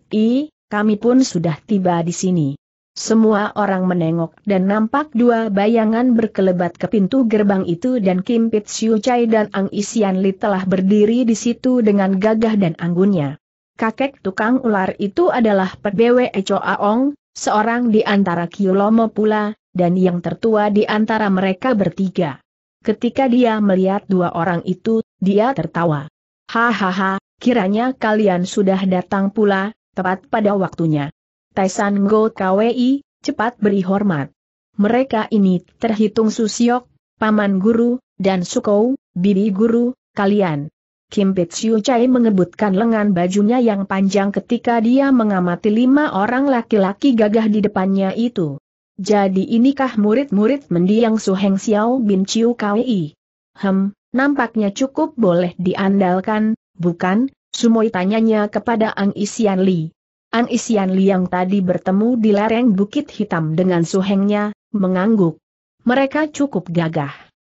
kami pun sudah tiba di sini. Semua orang menengok dan nampak dua bayangan berkelebat ke pintu gerbang itu dan Kim Pit Siu Chai dan Ang Isian Li telah berdiri di situ dengan gagah dan anggunnya. Kakek tukang ular itu adalah PBW Echo Aong, seorang di antara Kiulomo pula, dan yang tertua di antara mereka bertiga. Ketika dia melihat dua orang itu, dia tertawa. Hahaha, kiranya kalian sudah datang pula, tepat pada waktunya. Taisan Go KWI, cepat beri hormat. Mereka ini terhitung Susiok, Paman Guru, dan Sukou, Bibi Guru, kalian. Kim Pitsiu Chai mengebutkan lengan bajunya yang panjang ketika dia mengamati lima orang laki-laki gagah di depannya itu. Jadi inikah murid-murid mendiang Suheng Xiao Bin Chiu KWI? Hem, nampaknya cukup boleh diandalkan, bukan? Sumoi tanyanya kepada Ang Isian Li. An Isian Liang tadi bertemu di lereng Bukit Hitam dengan suhengnya, mengangguk. Mereka cukup gagah.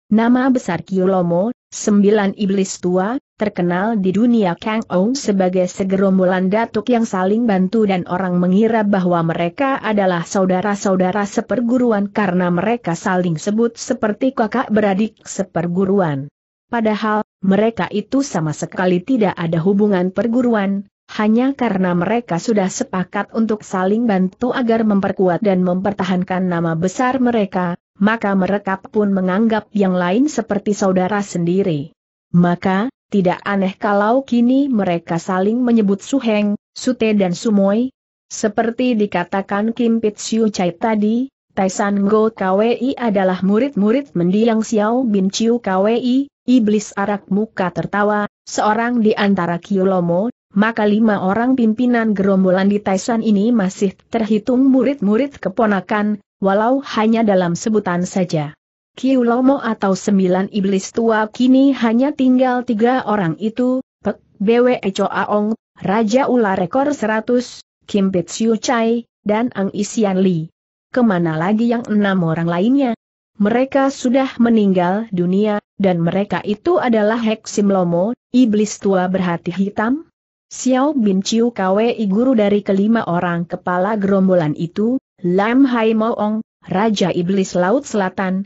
Nama besar Kiolomo, sembilan iblis tua, terkenal di dunia Kang Ou sebagai segerombolan datuk yang saling bantu dan orang mengira bahwa mereka adalah saudara-saudara seperguruan karena mereka saling sebut seperti kakak beradik seperguruan. Padahal, mereka itu sama sekali tidak ada hubungan perguruan, hanya karena mereka sudah sepakat untuk saling bantu agar memperkuat dan mempertahankan nama besar mereka, maka mereka pun menganggap yang lain seperti saudara sendiri. Maka, tidak aneh kalau kini mereka saling menyebut Suheng, Sute dan Sumoy. Seperti dikatakan Kim Pitsiu Chai tadi, Taisan Go KWI adalah murid-murid mendiang Xiao Bin Chiu KWI, iblis arak muka tertawa, seorang di antara Kilomo, maka lima orang pimpinan gerombolan di Taisan ini masih terhitung murid-murid keponakan, walau hanya dalam sebutan saja. Kiulomo atau sembilan iblis tua kini hanya tinggal tiga orang itu, Pek Bwe Cho Aong, Raja Ular Rekor 100, Kim Pit Chai, dan Ang Isian Li. Kemana lagi yang enam orang lainnya? Mereka sudah meninggal dunia, dan mereka itu adalah Lomo, iblis tua berhati hitam, Xiao Bin Chiu Kwe guru dari kelima orang kepala gerombolan itu, Lam Hai Moong, Raja Iblis Laut Selatan,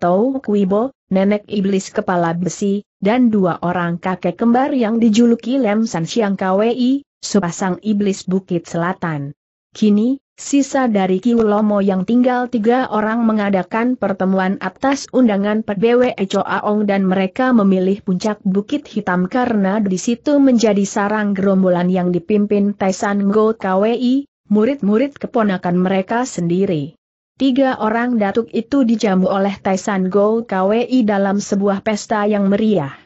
Tau Kuibo, Nenek Iblis Kepala Besi, dan dua orang kakek kembar yang dijuluki Lam San Siang Kwi, sepasang Iblis Bukit Selatan. Kini, Sisa dari Kiulomo yang tinggal tiga orang mengadakan pertemuan atas undangan PBWE Eco Aong dan mereka memilih puncak Bukit Hitam karena di situ menjadi sarang gerombolan yang dipimpin Taisan Go KWI, murid-murid keponakan mereka sendiri. Tiga orang datuk itu dijamu oleh Taisan Go KWI dalam sebuah pesta yang meriah.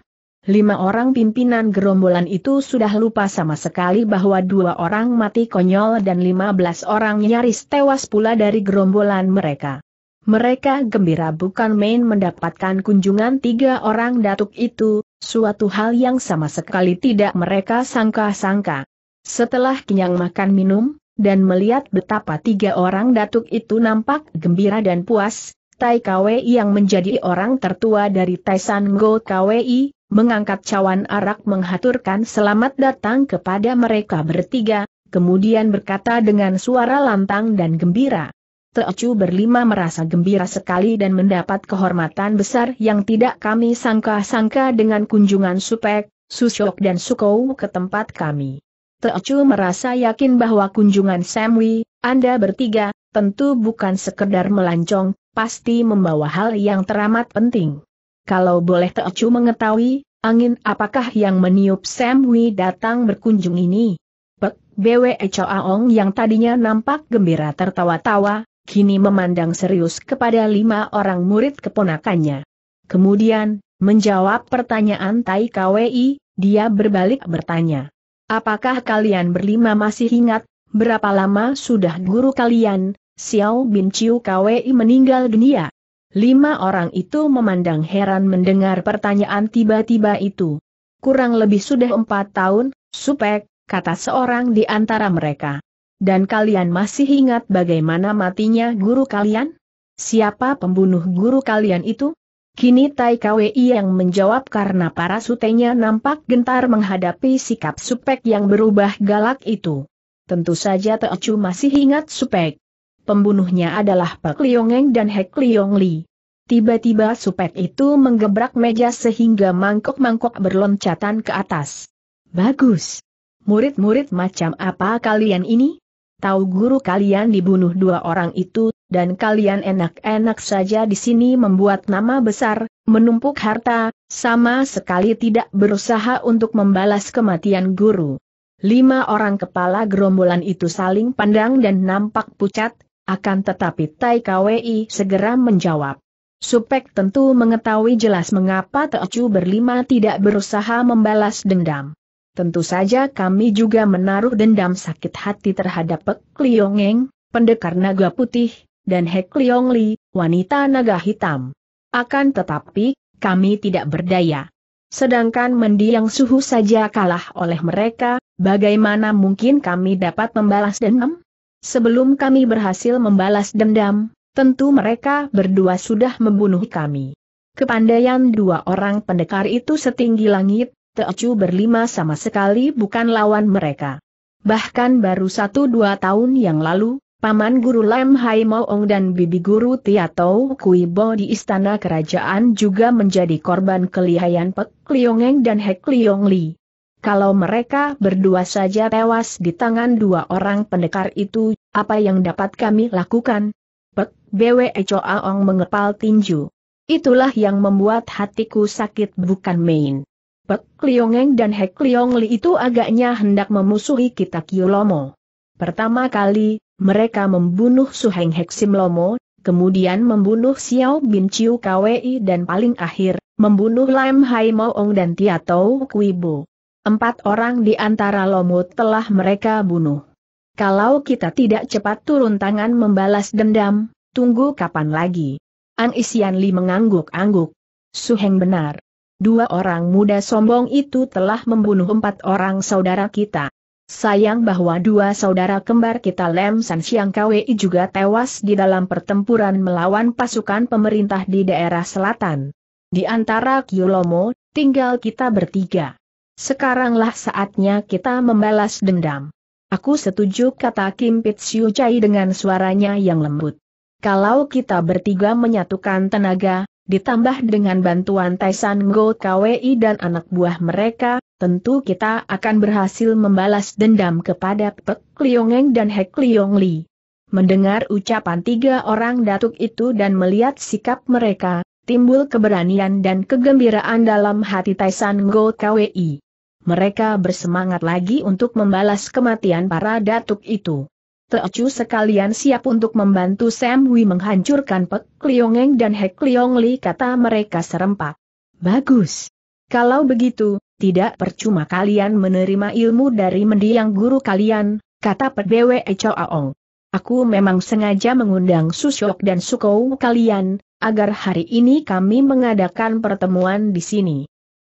Lima orang pimpinan gerombolan itu sudah lupa sama sekali bahwa dua orang mati konyol dan lima belas orang nyaris tewas pula dari gerombolan mereka. Mereka gembira bukan main mendapatkan kunjungan tiga orang datuk itu, suatu hal yang sama sekali tidak mereka sangka-sangka. Setelah kenyang makan minum, dan melihat betapa tiga orang datuk itu nampak gembira dan puas, Tai Kwei yang menjadi orang tertua dari Taisan Go Kwei mengangkat cawan arak menghaturkan selamat datang kepada mereka bertiga, kemudian berkata dengan suara lantang dan gembira. Teocu berlima merasa gembira sekali dan mendapat kehormatan besar yang tidak kami sangka-sangka dengan kunjungan Supek, Susyok dan Sukou ke tempat kami. Teocu merasa yakin bahwa kunjungan Samwi, Anda bertiga, tentu bukan sekedar melancong, pasti membawa hal yang teramat penting. Kalau boleh Teocu mengetahui, angin apakah yang meniup Sam datang berkunjung ini? Pek, Bwe Aong yang tadinya nampak gembira tertawa-tawa, kini memandang serius kepada lima orang murid keponakannya. Kemudian, menjawab pertanyaan Tai KWI, dia berbalik bertanya. Apakah kalian berlima masih ingat, berapa lama sudah guru kalian, Xiao Bin Chiu KWI meninggal dunia? Lima orang itu memandang heran mendengar pertanyaan tiba-tiba itu. Kurang lebih sudah empat tahun, supek, kata seorang di antara mereka. Dan kalian masih ingat bagaimana matinya guru kalian? Siapa pembunuh guru kalian itu? Kini Tai Kwei yang menjawab karena para sutenya nampak gentar menghadapi sikap supek yang berubah galak itu. Tentu saja Teochu masih ingat supek pembunuhnya adalah Pak Liongeng dan Hek Liong Li. Tiba-tiba supet itu menggebrak meja sehingga mangkok-mangkok berloncatan ke atas. Bagus. Murid-murid macam apa kalian ini? Tahu guru kalian dibunuh dua orang itu, dan kalian enak-enak saja di sini membuat nama besar, menumpuk harta, sama sekali tidak berusaha untuk membalas kematian guru. Lima orang kepala gerombolan itu saling pandang dan nampak pucat, akan tetapi Tai KWI segera menjawab. Supek tentu mengetahui jelas mengapa Teochu berlima tidak berusaha membalas dendam. Tentu saja kami juga menaruh dendam sakit hati terhadap Pek Liongeng, pendekar naga putih, dan Hek Liong wanita naga hitam. Akan tetapi, kami tidak berdaya. Sedangkan mendiang suhu saja kalah oleh mereka, bagaimana mungkin kami dapat membalas dendam? sebelum kami berhasil membalas dendam, tentu mereka berdua sudah membunuh kami. Kepandaian dua orang pendekar itu setinggi langit, Teocu berlima sama sekali bukan lawan mereka. Bahkan baru satu dua tahun yang lalu, Paman Guru Lem Hai Maong dan Bibi Guru Tia Kui Bo di Istana Kerajaan juga menjadi korban kelihayan Pek Liongeng dan Hek Liong Li. Kalau mereka berdua saja tewas di tangan dua orang pendekar itu, apa yang dapat kami lakukan? Pek, Bwe Aong mengepal tinju. Itulah yang membuat hatiku sakit bukan main. Pek Liongeng dan Hek Liong Li itu agaknya hendak memusuhi kita Lomo. Pertama kali, mereka membunuh Suheng Hek Lomo, kemudian membunuh Xiao Bin Chiu Kwi dan paling akhir, membunuh Lam Hai Moong dan Tia Tiatou Kuibo. Empat orang di antara Lomut telah mereka bunuh. Kalau kita tidak cepat turun tangan membalas dendam, tunggu kapan lagi? Ang Isian Li mengangguk-angguk. Suheng benar. Dua orang muda sombong itu telah membunuh empat orang saudara kita. Sayang bahwa dua saudara kembar kita Lem San Siang Kwei juga tewas di dalam pertempuran melawan pasukan pemerintah di daerah selatan. Di antara Kyulomo, tinggal kita bertiga. Sekaranglah saatnya kita membalas dendam. Aku setuju kata Kim Pitsiu Chai dengan suaranya yang lembut. Kalau kita bertiga menyatukan tenaga, ditambah dengan bantuan Taisan Go Kwei dan anak buah mereka, tentu kita akan berhasil membalas dendam kepada Pek Liongeng dan Hek Liong Li. Mendengar ucapan tiga orang datuk itu dan melihat sikap mereka, timbul keberanian dan kegembiraan dalam hati Taisan Go Kwei mereka bersemangat lagi untuk membalas kematian para datuk itu. Teocu sekalian siap untuk membantu Sam Wi menghancurkan Pek Liongeng dan Hek Liong Li kata mereka serempak. Bagus. Kalau begitu, tidak percuma kalian menerima ilmu dari mendiang guru kalian, kata Pek Bwe Aong. Aku memang sengaja mengundang Susyok dan Sukou kalian, agar hari ini kami mengadakan pertemuan di sini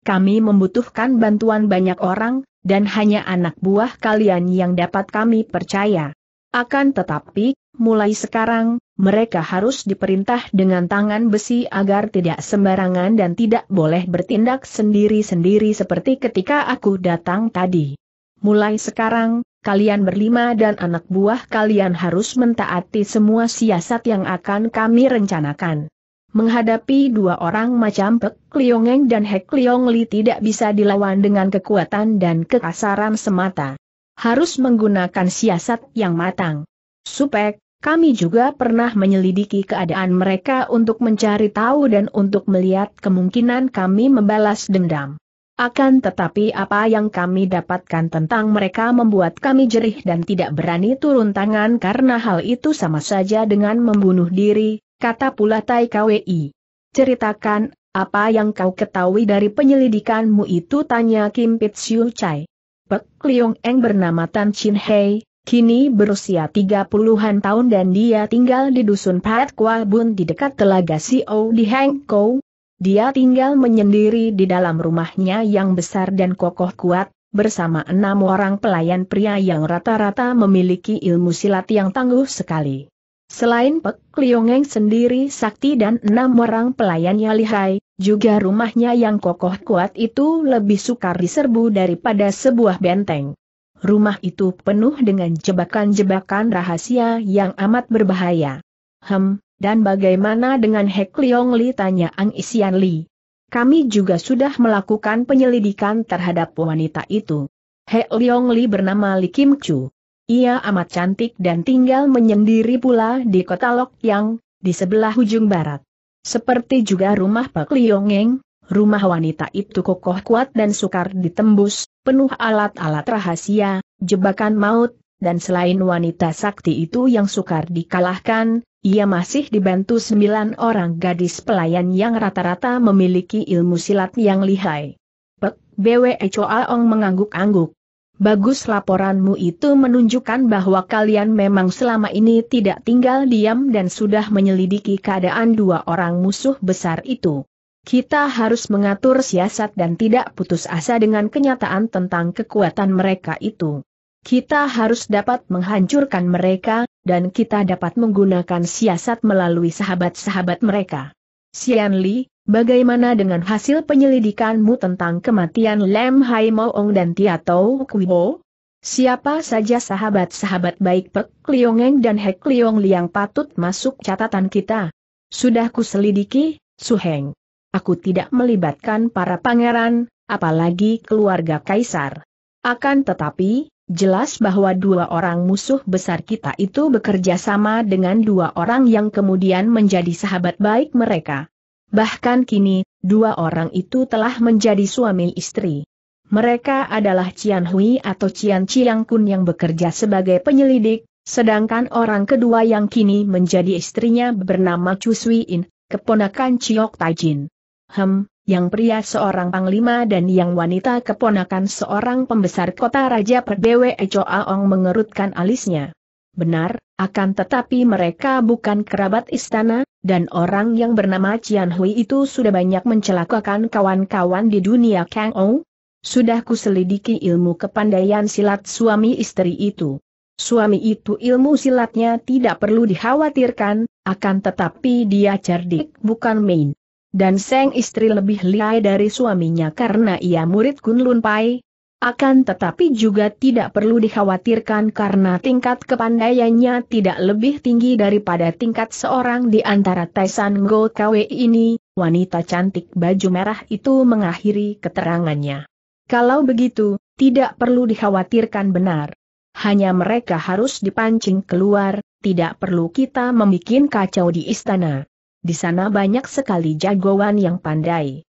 kami membutuhkan bantuan banyak orang, dan hanya anak buah kalian yang dapat kami percaya. Akan tetapi, mulai sekarang, mereka harus diperintah dengan tangan besi agar tidak sembarangan dan tidak boleh bertindak sendiri-sendiri seperti ketika aku datang tadi. Mulai sekarang, kalian berlima dan anak buah kalian harus mentaati semua siasat yang akan kami rencanakan. Menghadapi dua orang macam Pek Liongeng dan Hek Liong Li tidak bisa dilawan dengan kekuatan dan kekasaran semata. Harus menggunakan siasat yang matang. Supek, kami juga pernah menyelidiki keadaan mereka untuk mencari tahu dan untuk melihat kemungkinan kami membalas dendam. Akan tetapi apa yang kami dapatkan tentang mereka membuat kami jerih dan tidak berani turun tangan karena hal itu sama saja dengan membunuh diri, kata pula Tai KWI. Ceritakan, apa yang kau ketahui dari penyelidikanmu itu tanya Kim Pitsiu Chai. Pek Liong Eng bernama Tan Chin Hei, kini berusia 30-an tahun dan dia tinggal di dusun Pat Kwa Bun di dekat telaga Sio di Hangkou. Dia tinggal menyendiri di dalam rumahnya yang besar dan kokoh kuat, bersama enam orang pelayan pria yang rata-rata memiliki ilmu silat yang tangguh sekali. Selain Pek Liongeng sendiri sakti dan enam orang pelayannya lihai, juga rumahnya yang kokoh kuat itu lebih sukar diserbu daripada sebuah benteng. Rumah itu penuh dengan jebakan-jebakan rahasia yang amat berbahaya. Hem, dan bagaimana dengan Hek Liong Li tanya Ang Isian Li. Kami juga sudah melakukan penyelidikan terhadap wanita itu. Hek Liong Li bernama Li Kim Chu. Ia amat cantik dan tinggal menyendiri pula di kota Lok Yang, di sebelah ujung barat. Seperti juga rumah Pak Liongeng, rumah wanita itu kokoh kuat dan sukar ditembus, penuh alat-alat rahasia, jebakan maut, dan selain wanita sakti itu yang sukar dikalahkan, ia masih dibantu sembilan orang gadis pelayan yang rata-rata memiliki ilmu silat yang lihai. Pek Bwe Choa Ong mengangguk-angguk, Bagus laporanmu itu menunjukkan bahwa kalian memang selama ini tidak tinggal diam dan sudah menyelidiki keadaan dua orang musuh besar itu. Kita harus mengatur siasat dan tidak putus asa dengan kenyataan tentang kekuatan mereka itu. Kita harus dapat menghancurkan mereka, dan kita dapat menggunakan siasat melalui sahabat-sahabat mereka. Xian Li, Bagaimana dengan hasil penyelidikanmu tentang kematian Lem Hai Moong dan Tia Tau Kuiho? Siapa saja sahabat-sahabat baik Pek Liongeng dan Hek Liong Liang patut masuk catatan kita? Sudah kuselidiki, Su Heng. Aku tidak melibatkan para pangeran, apalagi keluarga kaisar. Akan tetapi, jelas bahwa dua orang musuh besar kita itu bekerja sama dengan dua orang yang kemudian menjadi sahabat baik mereka. Bahkan kini, dua orang itu telah menjadi suami istri. Mereka adalah Cian Hui atau Cian Chiang Kun yang bekerja sebagai penyelidik, sedangkan orang kedua yang kini menjadi istrinya bernama Chu Sui In, keponakan Chiok Jin. Hem, yang pria seorang panglima dan yang wanita keponakan seorang pembesar kota Raja Perdewe Echo Aong mengerutkan alisnya. Benar, akan tetapi mereka bukan kerabat istana, dan orang yang bernama Cian Hui itu sudah banyak mencelakakan kawan-kawan di dunia Kang Ou. Sudah kuselidiki ilmu kepandaian silat suami istri itu. Suami itu ilmu silatnya tidak perlu dikhawatirkan, akan tetapi dia cerdik bukan main. Dan sang istri lebih liai dari suaminya karena ia murid Kunlun Pai, akan tetapi juga tidak perlu dikhawatirkan karena tingkat kepandaiannya tidak lebih tinggi daripada tingkat seorang di antara Taisan Go Kwe ini, wanita cantik baju merah itu mengakhiri keterangannya. Kalau begitu, tidak perlu dikhawatirkan benar. Hanya mereka harus dipancing keluar, tidak perlu kita membuat kacau di istana. Di sana banyak sekali jagoan yang pandai.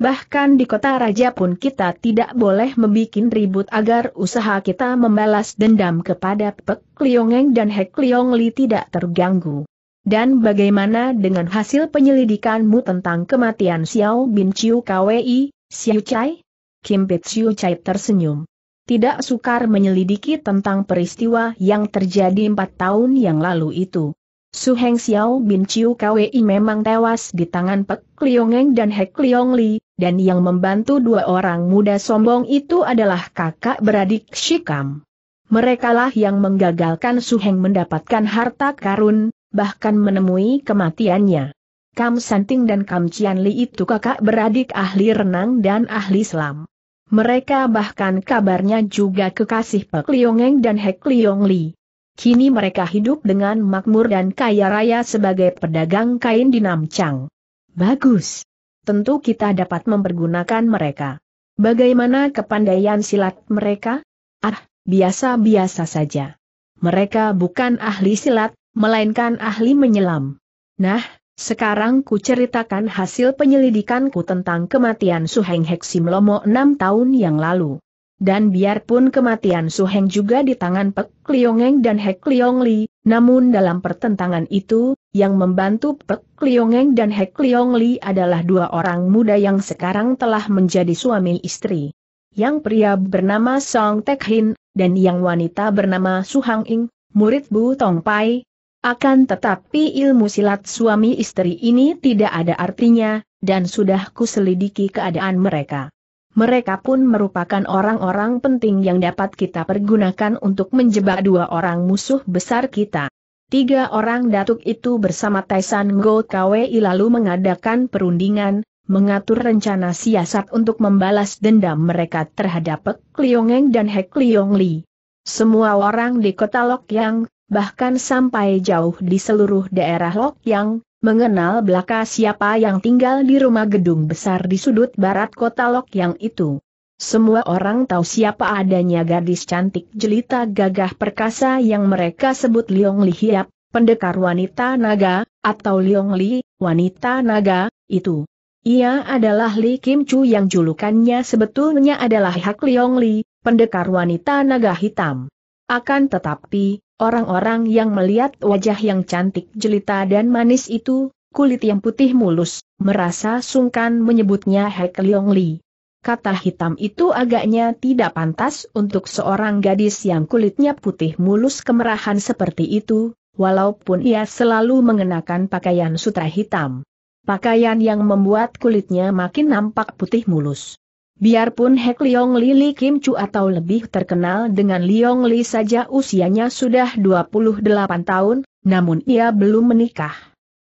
Bahkan di kota raja pun kita tidak boleh membuat ribut agar usaha kita membalas dendam kepada Pek Liongeng dan Hek Liongli tidak terganggu. Dan bagaimana dengan hasil penyelidikanmu tentang kematian Xiao Bin Chiu KWI, Xiu Chai? Kim Pit Xiu Chai tersenyum. Tidak sukar menyelidiki tentang peristiwa yang terjadi empat tahun yang lalu itu. Su Heng Xiao bin Chiu Kwei memang tewas di tangan Pek Liongeng dan Hek Liong Li, dan yang membantu dua orang muda sombong itu adalah kakak beradik Shikam. Merekalah yang menggagalkan Su Heng mendapatkan harta karun, bahkan menemui kematiannya. Kam Santing dan Kam Cian Li itu kakak beradik ahli renang dan ahli selam. Mereka bahkan kabarnya juga kekasih Pek Liongeng dan Hek Liong Li. Kini mereka hidup dengan makmur dan kaya raya sebagai pedagang kain di Namchang. Bagus. Tentu kita dapat mempergunakan mereka. Bagaimana kepandaian silat mereka? Ah, biasa-biasa saja. Mereka bukan ahli silat, melainkan ahli menyelam. Nah, sekarang ku ceritakan hasil penyelidikanku tentang kematian Suheng Heksim Lomo enam tahun yang lalu. Dan biarpun kematian Su Heng juga di tangan Pek Liongeng dan Hek Liong namun dalam pertentangan itu, yang membantu Pek Liongeng dan Hek Liong adalah dua orang muda yang sekarang telah menjadi suami istri. Yang pria bernama Song Tek Hin, dan yang wanita bernama Su Hang Ing, murid Bu Tong Pai. Akan tetapi ilmu silat suami istri ini tidak ada artinya, dan sudah kuselidiki keadaan mereka mereka pun merupakan orang-orang penting yang dapat kita pergunakan untuk menjebak dua orang musuh besar kita. Tiga orang datuk itu bersama Taisan Go Kwei lalu mengadakan perundingan, mengatur rencana siasat untuk membalas dendam mereka terhadap Pek Liongeng dan Hek Liong Li. Semua orang di kota Lok Yang, bahkan sampai jauh di seluruh daerah Lok Yang mengenal belaka siapa yang tinggal di rumah gedung besar di sudut barat kota Lok yang itu. Semua orang tahu siapa adanya gadis cantik jelita gagah perkasa yang mereka sebut Liong Li Hiap, pendekar wanita naga, atau Liong Li, wanita naga, itu. Ia adalah Li Kim Chu yang julukannya sebetulnya adalah Hak Liong Li, pendekar wanita naga hitam. Akan tetapi, orang-orang yang melihat wajah yang cantik jelita dan manis itu, kulit yang putih mulus, merasa sungkan menyebutnya Hek Leong Li. Kata hitam itu agaknya tidak pantas untuk seorang gadis yang kulitnya putih mulus kemerahan seperti itu, walaupun ia selalu mengenakan pakaian sutra hitam. Pakaian yang membuat kulitnya makin nampak putih mulus. Biarpun Hek Leong Li Li Kim Chu atau lebih terkenal dengan Leong Li saja usianya sudah 28 tahun, namun ia belum menikah.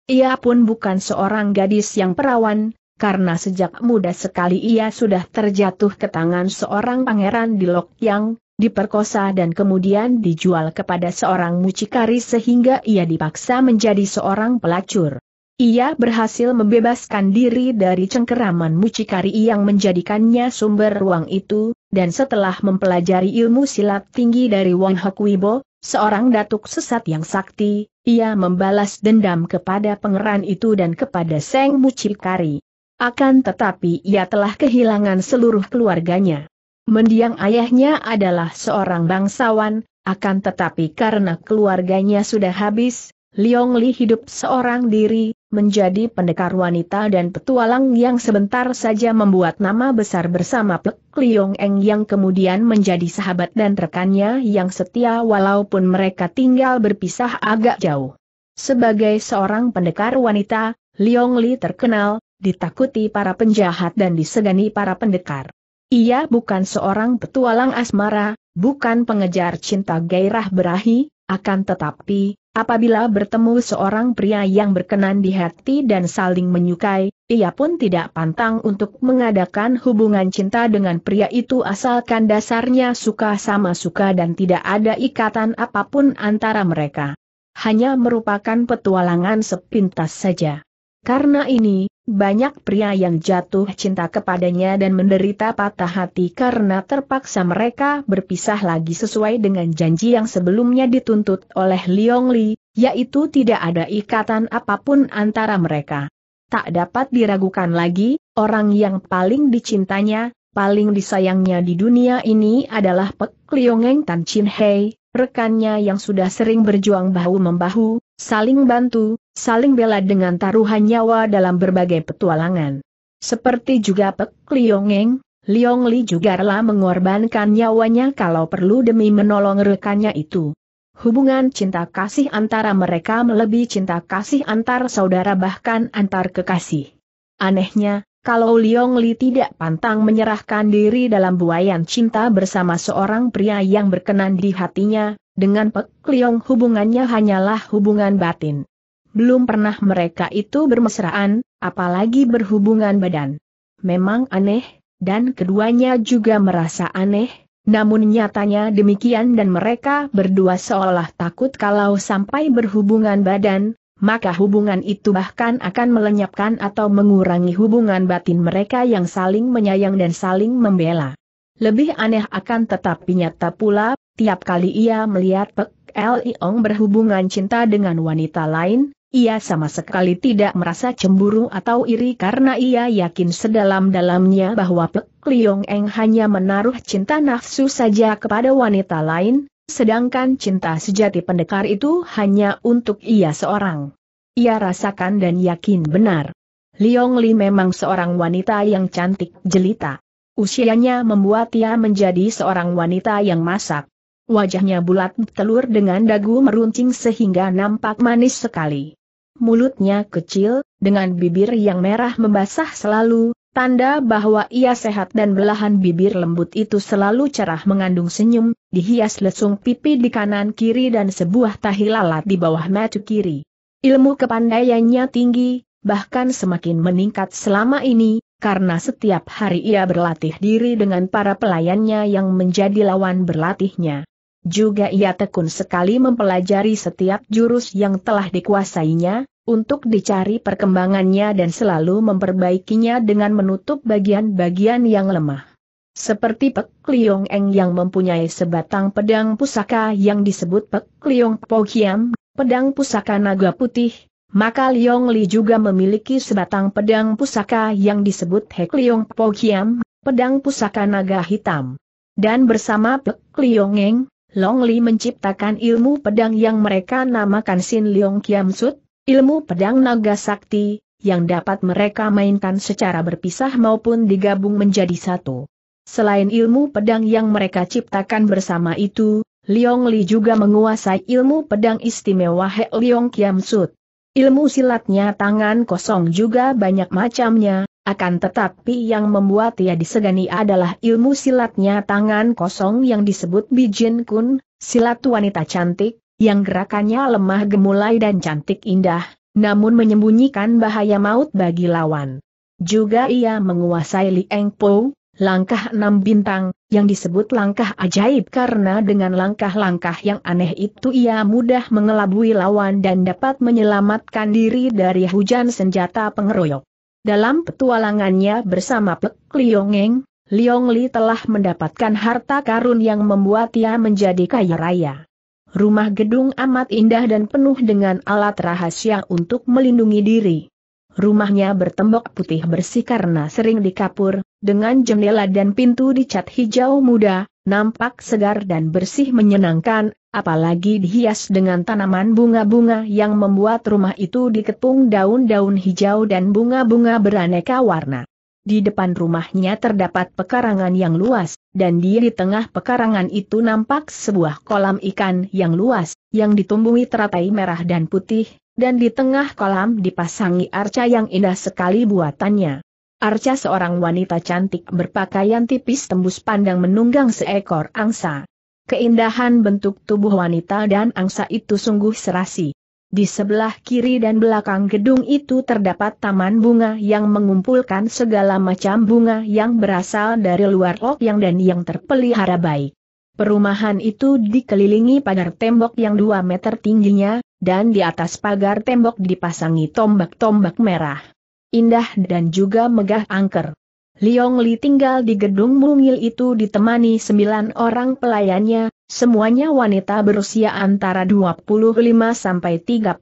Ia pun bukan seorang gadis yang perawan, karena sejak muda sekali ia sudah terjatuh ke tangan seorang pangeran di Lok Yang, diperkosa dan kemudian dijual kepada seorang mucikari sehingga ia dipaksa menjadi seorang pelacur. Ia berhasil membebaskan diri dari cengkeraman mucikari yang menjadikannya sumber ruang itu, dan setelah mempelajari ilmu silat tinggi dari Wang Hakuibo, seorang datuk sesat yang sakti, ia membalas dendam kepada pangeran itu dan kepada Seng Mucikari. Akan tetapi ia telah kehilangan seluruh keluarganya. Mendiang ayahnya adalah seorang bangsawan, akan tetapi karena keluarganya sudah habis, Liong Li hidup seorang diri, menjadi pendekar wanita dan petualang yang sebentar saja membuat nama besar bersama Pek Liong Eng yang kemudian menjadi sahabat dan rekannya yang setia walaupun mereka tinggal berpisah agak jauh. Sebagai seorang pendekar wanita, Liong Li terkenal, ditakuti para penjahat dan disegani para pendekar. Ia bukan seorang petualang asmara, bukan pengejar cinta gairah berahi, akan tetapi, Apabila bertemu seorang pria yang berkenan di hati dan saling menyukai, ia pun tidak pantang untuk mengadakan hubungan cinta dengan pria itu asalkan dasarnya suka sama suka dan tidak ada ikatan apapun antara mereka. Hanya merupakan petualangan sepintas saja. Karena ini, banyak pria yang jatuh cinta kepadanya dan menderita patah hati karena terpaksa mereka berpisah lagi sesuai dengan janji yang sebelumnya dituntut oleh Liong Li, yaitu tidak ada ikatan apapun antara mereka. Tak dapat diragukan lagi, orang yang paling dicintanya, paling disayangnya di dunia ini adalah Pek Liongeng Tan Chin Hei, rekannya yang sudah sering berjuang bahu-membahu, saling bantu, saling bela dengan taruhan nyawa dalam berbagai petualangan. Seperti juga Pek Liongeng, Liong Li juga rela mengorbankan nyawanya kalau perlu demi menolong rekannya itu. Hubungan cinta kasih antara mereka melebihi cinta kasih antar saudara bahkan antar kekasih. Anehnya, kalau Liong Li tidak pantang menyerahkan diri dalam buayan cinta bersama seorang pria yang berkenan di hatinya, dengan Pek Liong hubungannya hanyalah hubungan batin. Belum pernah mereka itu bermesraan, apalagi berhubungan badan. Memang aneh, dan keduanya juga merasa aneh, namun nyatanya demikian dan mereka berdua seolah takut kalau sampai berhubungan badan, maka hubungan itu bahkan akan melenyapkan atau mengurangi hubungan batin mereka yang saling menyayang dan saling membela. Lebih aneh akan tetapi nyata pula, tiap kali ia melihat Pek Liong berhubungan cinta dengan wanita lain, ia sama sekali tidak merasa cemburu atau iri karena ia yakin sedalam-dalamnya bahwa Pek Liong Eng hanya menaruh cinta nafsu saja kepada wanita lain, sedangkan cinta sejati pendekar itu hanya untuk ia seorang. Ia rasakan dan yakin benar. Liong Li memang seorang wanita yang cantik jelita. Usianya membuat ia menjadi seorang wanita yang masak. Wajahnya bulat telur dengan dagu meruncing sehingga nampak manis sekali. Mulutnya kecil, dengan bibir yang merah membasah selalu, tanda bahwa ia sehat dan belahan bibir lembut itu selalu cerah mengandung senyum, dihias lesung pipi di kanan kiri dan sebuah tahi lalat di bawah mata kiri. Ilmu kepandaiannya tinggi, bahkan semakin meningkat selama ini, karena setiap hari ia berlatih diri dengan para pelayannya yang menjadi lawan berlatihnya. Juga ia tekun sekali mempelajari setiap jurus yang telah dikuasainya, untuk dicari perkembangannya dan selalu memperbaikinya dengan menutup bagian-bagian yang lemah. Seperti Pek Liong Eng yang mempunyai sebatang pedang pusaka yang disebut Pek Liong Po pedang pusaka naga putih, maka Liong Li juga memiliki sebatang pedang pusaka yang disebut Hek Liong Po pedang pusaka naga hitam. Dan bersama Pek Liong Eng, Long Li menciptakan ilmu pedang yang mereka namakan Sin Leong Kiam Sut, ilmu pedang naga sakti, yang dapat mereka mainkan secara berpisah maupun digabung menjadi satu. Selain ilmu pedang yang mereka ciptakan bersama itu, Leong Li juga menguasai ilmu pedang istimewa He Leong Kiam Sut. Ilmu silatnya tangan kosong juga banyak macamnya, akan tetapi yang membuat ia disegani adalah ilmu silatnya tangan kosong yang disebut Bijin Kun, silat wanita cantik, yang gerakannya lemah gemulai dan cantik indah, namun menyembunyikan bahaya maut bagi lawan. Juga ia menguasai Li Eng Po, langkah enam bintang, yang disebut langkah ajaib karena dengan langkah-langkah yang aneh itu ia mudah mengelabui lawan dan dapat menyelamatkan diri dari hujan senjata pengeroyok. Dalam petualangannya bersama Pek Liongeng, Liong Li telah mendapatkan harta karun yang membuat ia menjadi kaya raya. Rumah gedung amat indah dan penuh dengan alat rahasia untuk melindungi diri. Rumahnya bertembok putih bersih karena sering dikapur, dengan jendela dan pintu dicat hijau muda, nampak segar dan bersih menyenangkan, apalagi dihias dengan tanaman bunga-bunga yang membuat rumah itu dikepung daun-daun hijau dan bunga-bunga beraneka warna. Di depan rumahnya terdapat pekarangan yang luas, dan di tengah pekarangan itu nampak sebuah kolam ikan yang luas, yang ditumbuhi teratai merah dan putih, dan di tengah kolam dipasangi arca yang indah sekali buatannya. Arca seorang wanita cantik berpakaian tipis tembus pandang menunggang seekor angsa. Keindahan bentuk tubuh wanita dan angsa itu sungguh serasi. Di sebelah kiri dan belakang gedung itu terdapat taman bunga yang mengumpulkan segala macam bunga yang berasal dari luar yang dan yang terpelihara baik. Perumahan itu dikelilingi pagar tembok yang 2 meter tingginya, dan di atas pagar tembok dipasangi tombak-tombak merah. Indah dan juga megah angker. Liong Li tinggal di gedung mungil itu ditemani sembilan orang pelayannya, semuanya wanita berusia antara 25 sampai 30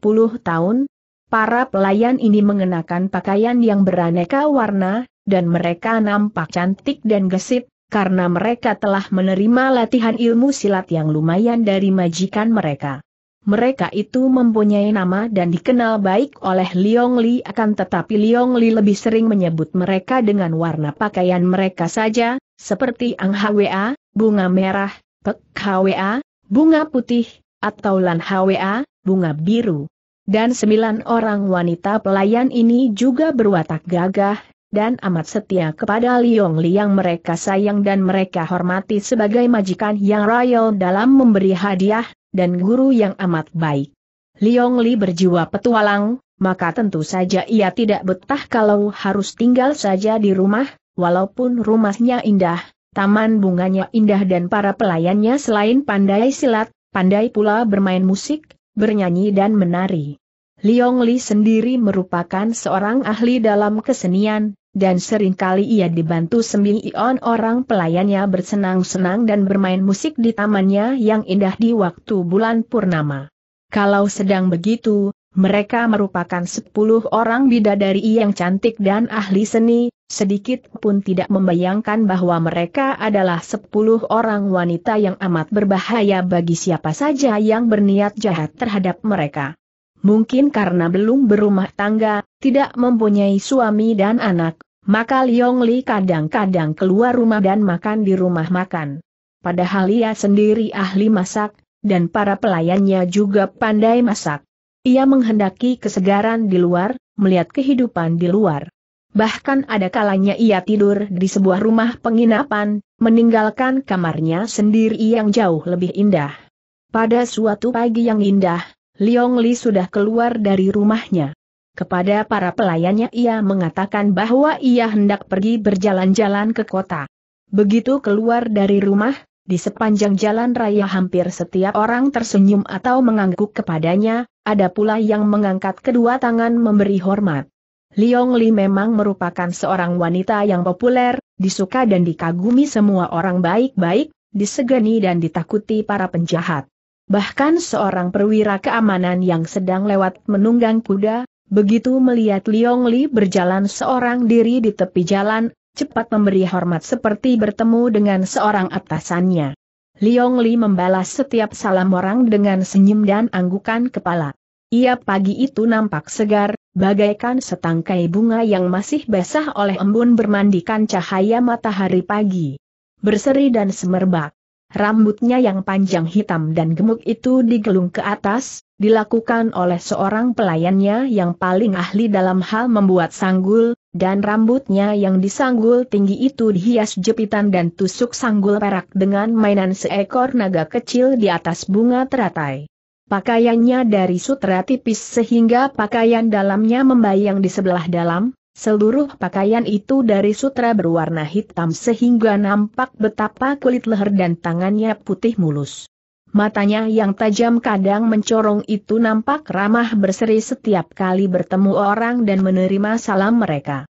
tahun. Para pelayan ini mengenakan pakaian yang beraneka warna, dan mereka nampak cantik dan gesit, karena mereka telah menerima latihan ilmu silat yang lumayan dari majikan mereka mereka itu mempunyai nama dan dikenal baik oleh Liong Li akan tetapi Liong Li lebih sering menyebut mereka dengan warna pakaian mereka saja, seperti Ang Hwa, bunga merah, Pek Hwa, bunga putih, atau Lan Hwa, bunga biru. Dan sembilan orang wanita pelayan ini juga berwatak gagah, dan amat setia kepada Liong Li yang mereka sayang dan mereka hormati sebagai majikan yang royal dalam memberi hadiah, dan guru yang amat baik. Liong Li berjiwa petualang, maka tentu saja ia tidak betah kalau harus tinggal saja di rumah, walaupun rumahnya indah, taman bunganya indah dan para pelayannya selain pandai silat, pandai pula bermain musik, bernyanyi dan menari. Liong Li sendiri merupakan seorang ahli dalam kesenian, dan seringkali ia dibantu sembilan orang pelayannya bersenang-senang dan bermain musik di tamannya yang indah di waktu bulan purnama. Kalau sedang begitu, mereka merupakan sepuluh orang bidadari yang cantik dan ahli seni, sedikit pun tidak membayangkan bahwa mereka adalah sepuluh orang wanita yang amat berbahaya bagi siapa saja yang berniat jahat terhadap mereka mungkin karena belum berumah tangga, tidak mempunyai suami dan anak, maka Liong Li kadang-kadang keluar rumah dan makan di rumah makan. Padahal ia sendiri ahli masak, dan para pelayannya juga pandai masak. Ia menghendaki kesegaran di luar, melihat kehidupan di luar. Bahkan ada kalanya ia tidur di sebuah rumah penginapan, meninggalkan kamarnya sendiri yang jauh lebih indah. Pada suatu pagi yang indah, Liong Li sudah keluar dari rumahnya. Kepada para pelayannya ia mengatakan bahwa ia hendak pergi berjalan-jalan ke kota. Begitu keluar dari rumah, di sepanjang jalan raya hampir setiap orang tersenyum atau mengangguk kepadanya, ada pula yang mengangkat kedua tangan memberi hormat. Liong Li memang merupakan seorang wanita yang populer, disuka dan dikagumi semua orang baik-baik, disegani dan ditakuti para penjahat. Bahkan seorang perwira keamanan yang sedang lewat menunggang kuda, begitu melihat Liong Li berjalan seorang diri di tepi jalan, cepat memberi hormat seperti bertemu dengan seorang atasannya. Liong Li membalas setiap salam orang dengan senyum dan anggukan kepala. Ia pagi itu nampak segar, bagaikan setangkai bunga yang masih basah oleh embun bermandikan cahaya matahari pagi. Berseri dan semerbak. Rambutnya yang panjang hitam dan gemuk itu digelung ke atas, dilakukan oleh seorang pelayannya yang paling ahli dalam hal membuat sanggul, dan rambutnya yang disanggul tinggi itu dihias jepitan dan tusuk sanggul perak dengan mainan seekor naga kecil di atas bunga teratai. Pakaiannya dari sutra tipis sehingga pakaian dalamnya membayang di sebelah dalam, Seluruh pakaian itu dari sutra berwarna hitam sehingga nampak betapa kulit leher dan tangannya putih mulus. Matanya yang tajam kadang mencorong itu nampak ramah berseri setiap kali bertemu orang dan menerima salam mereka.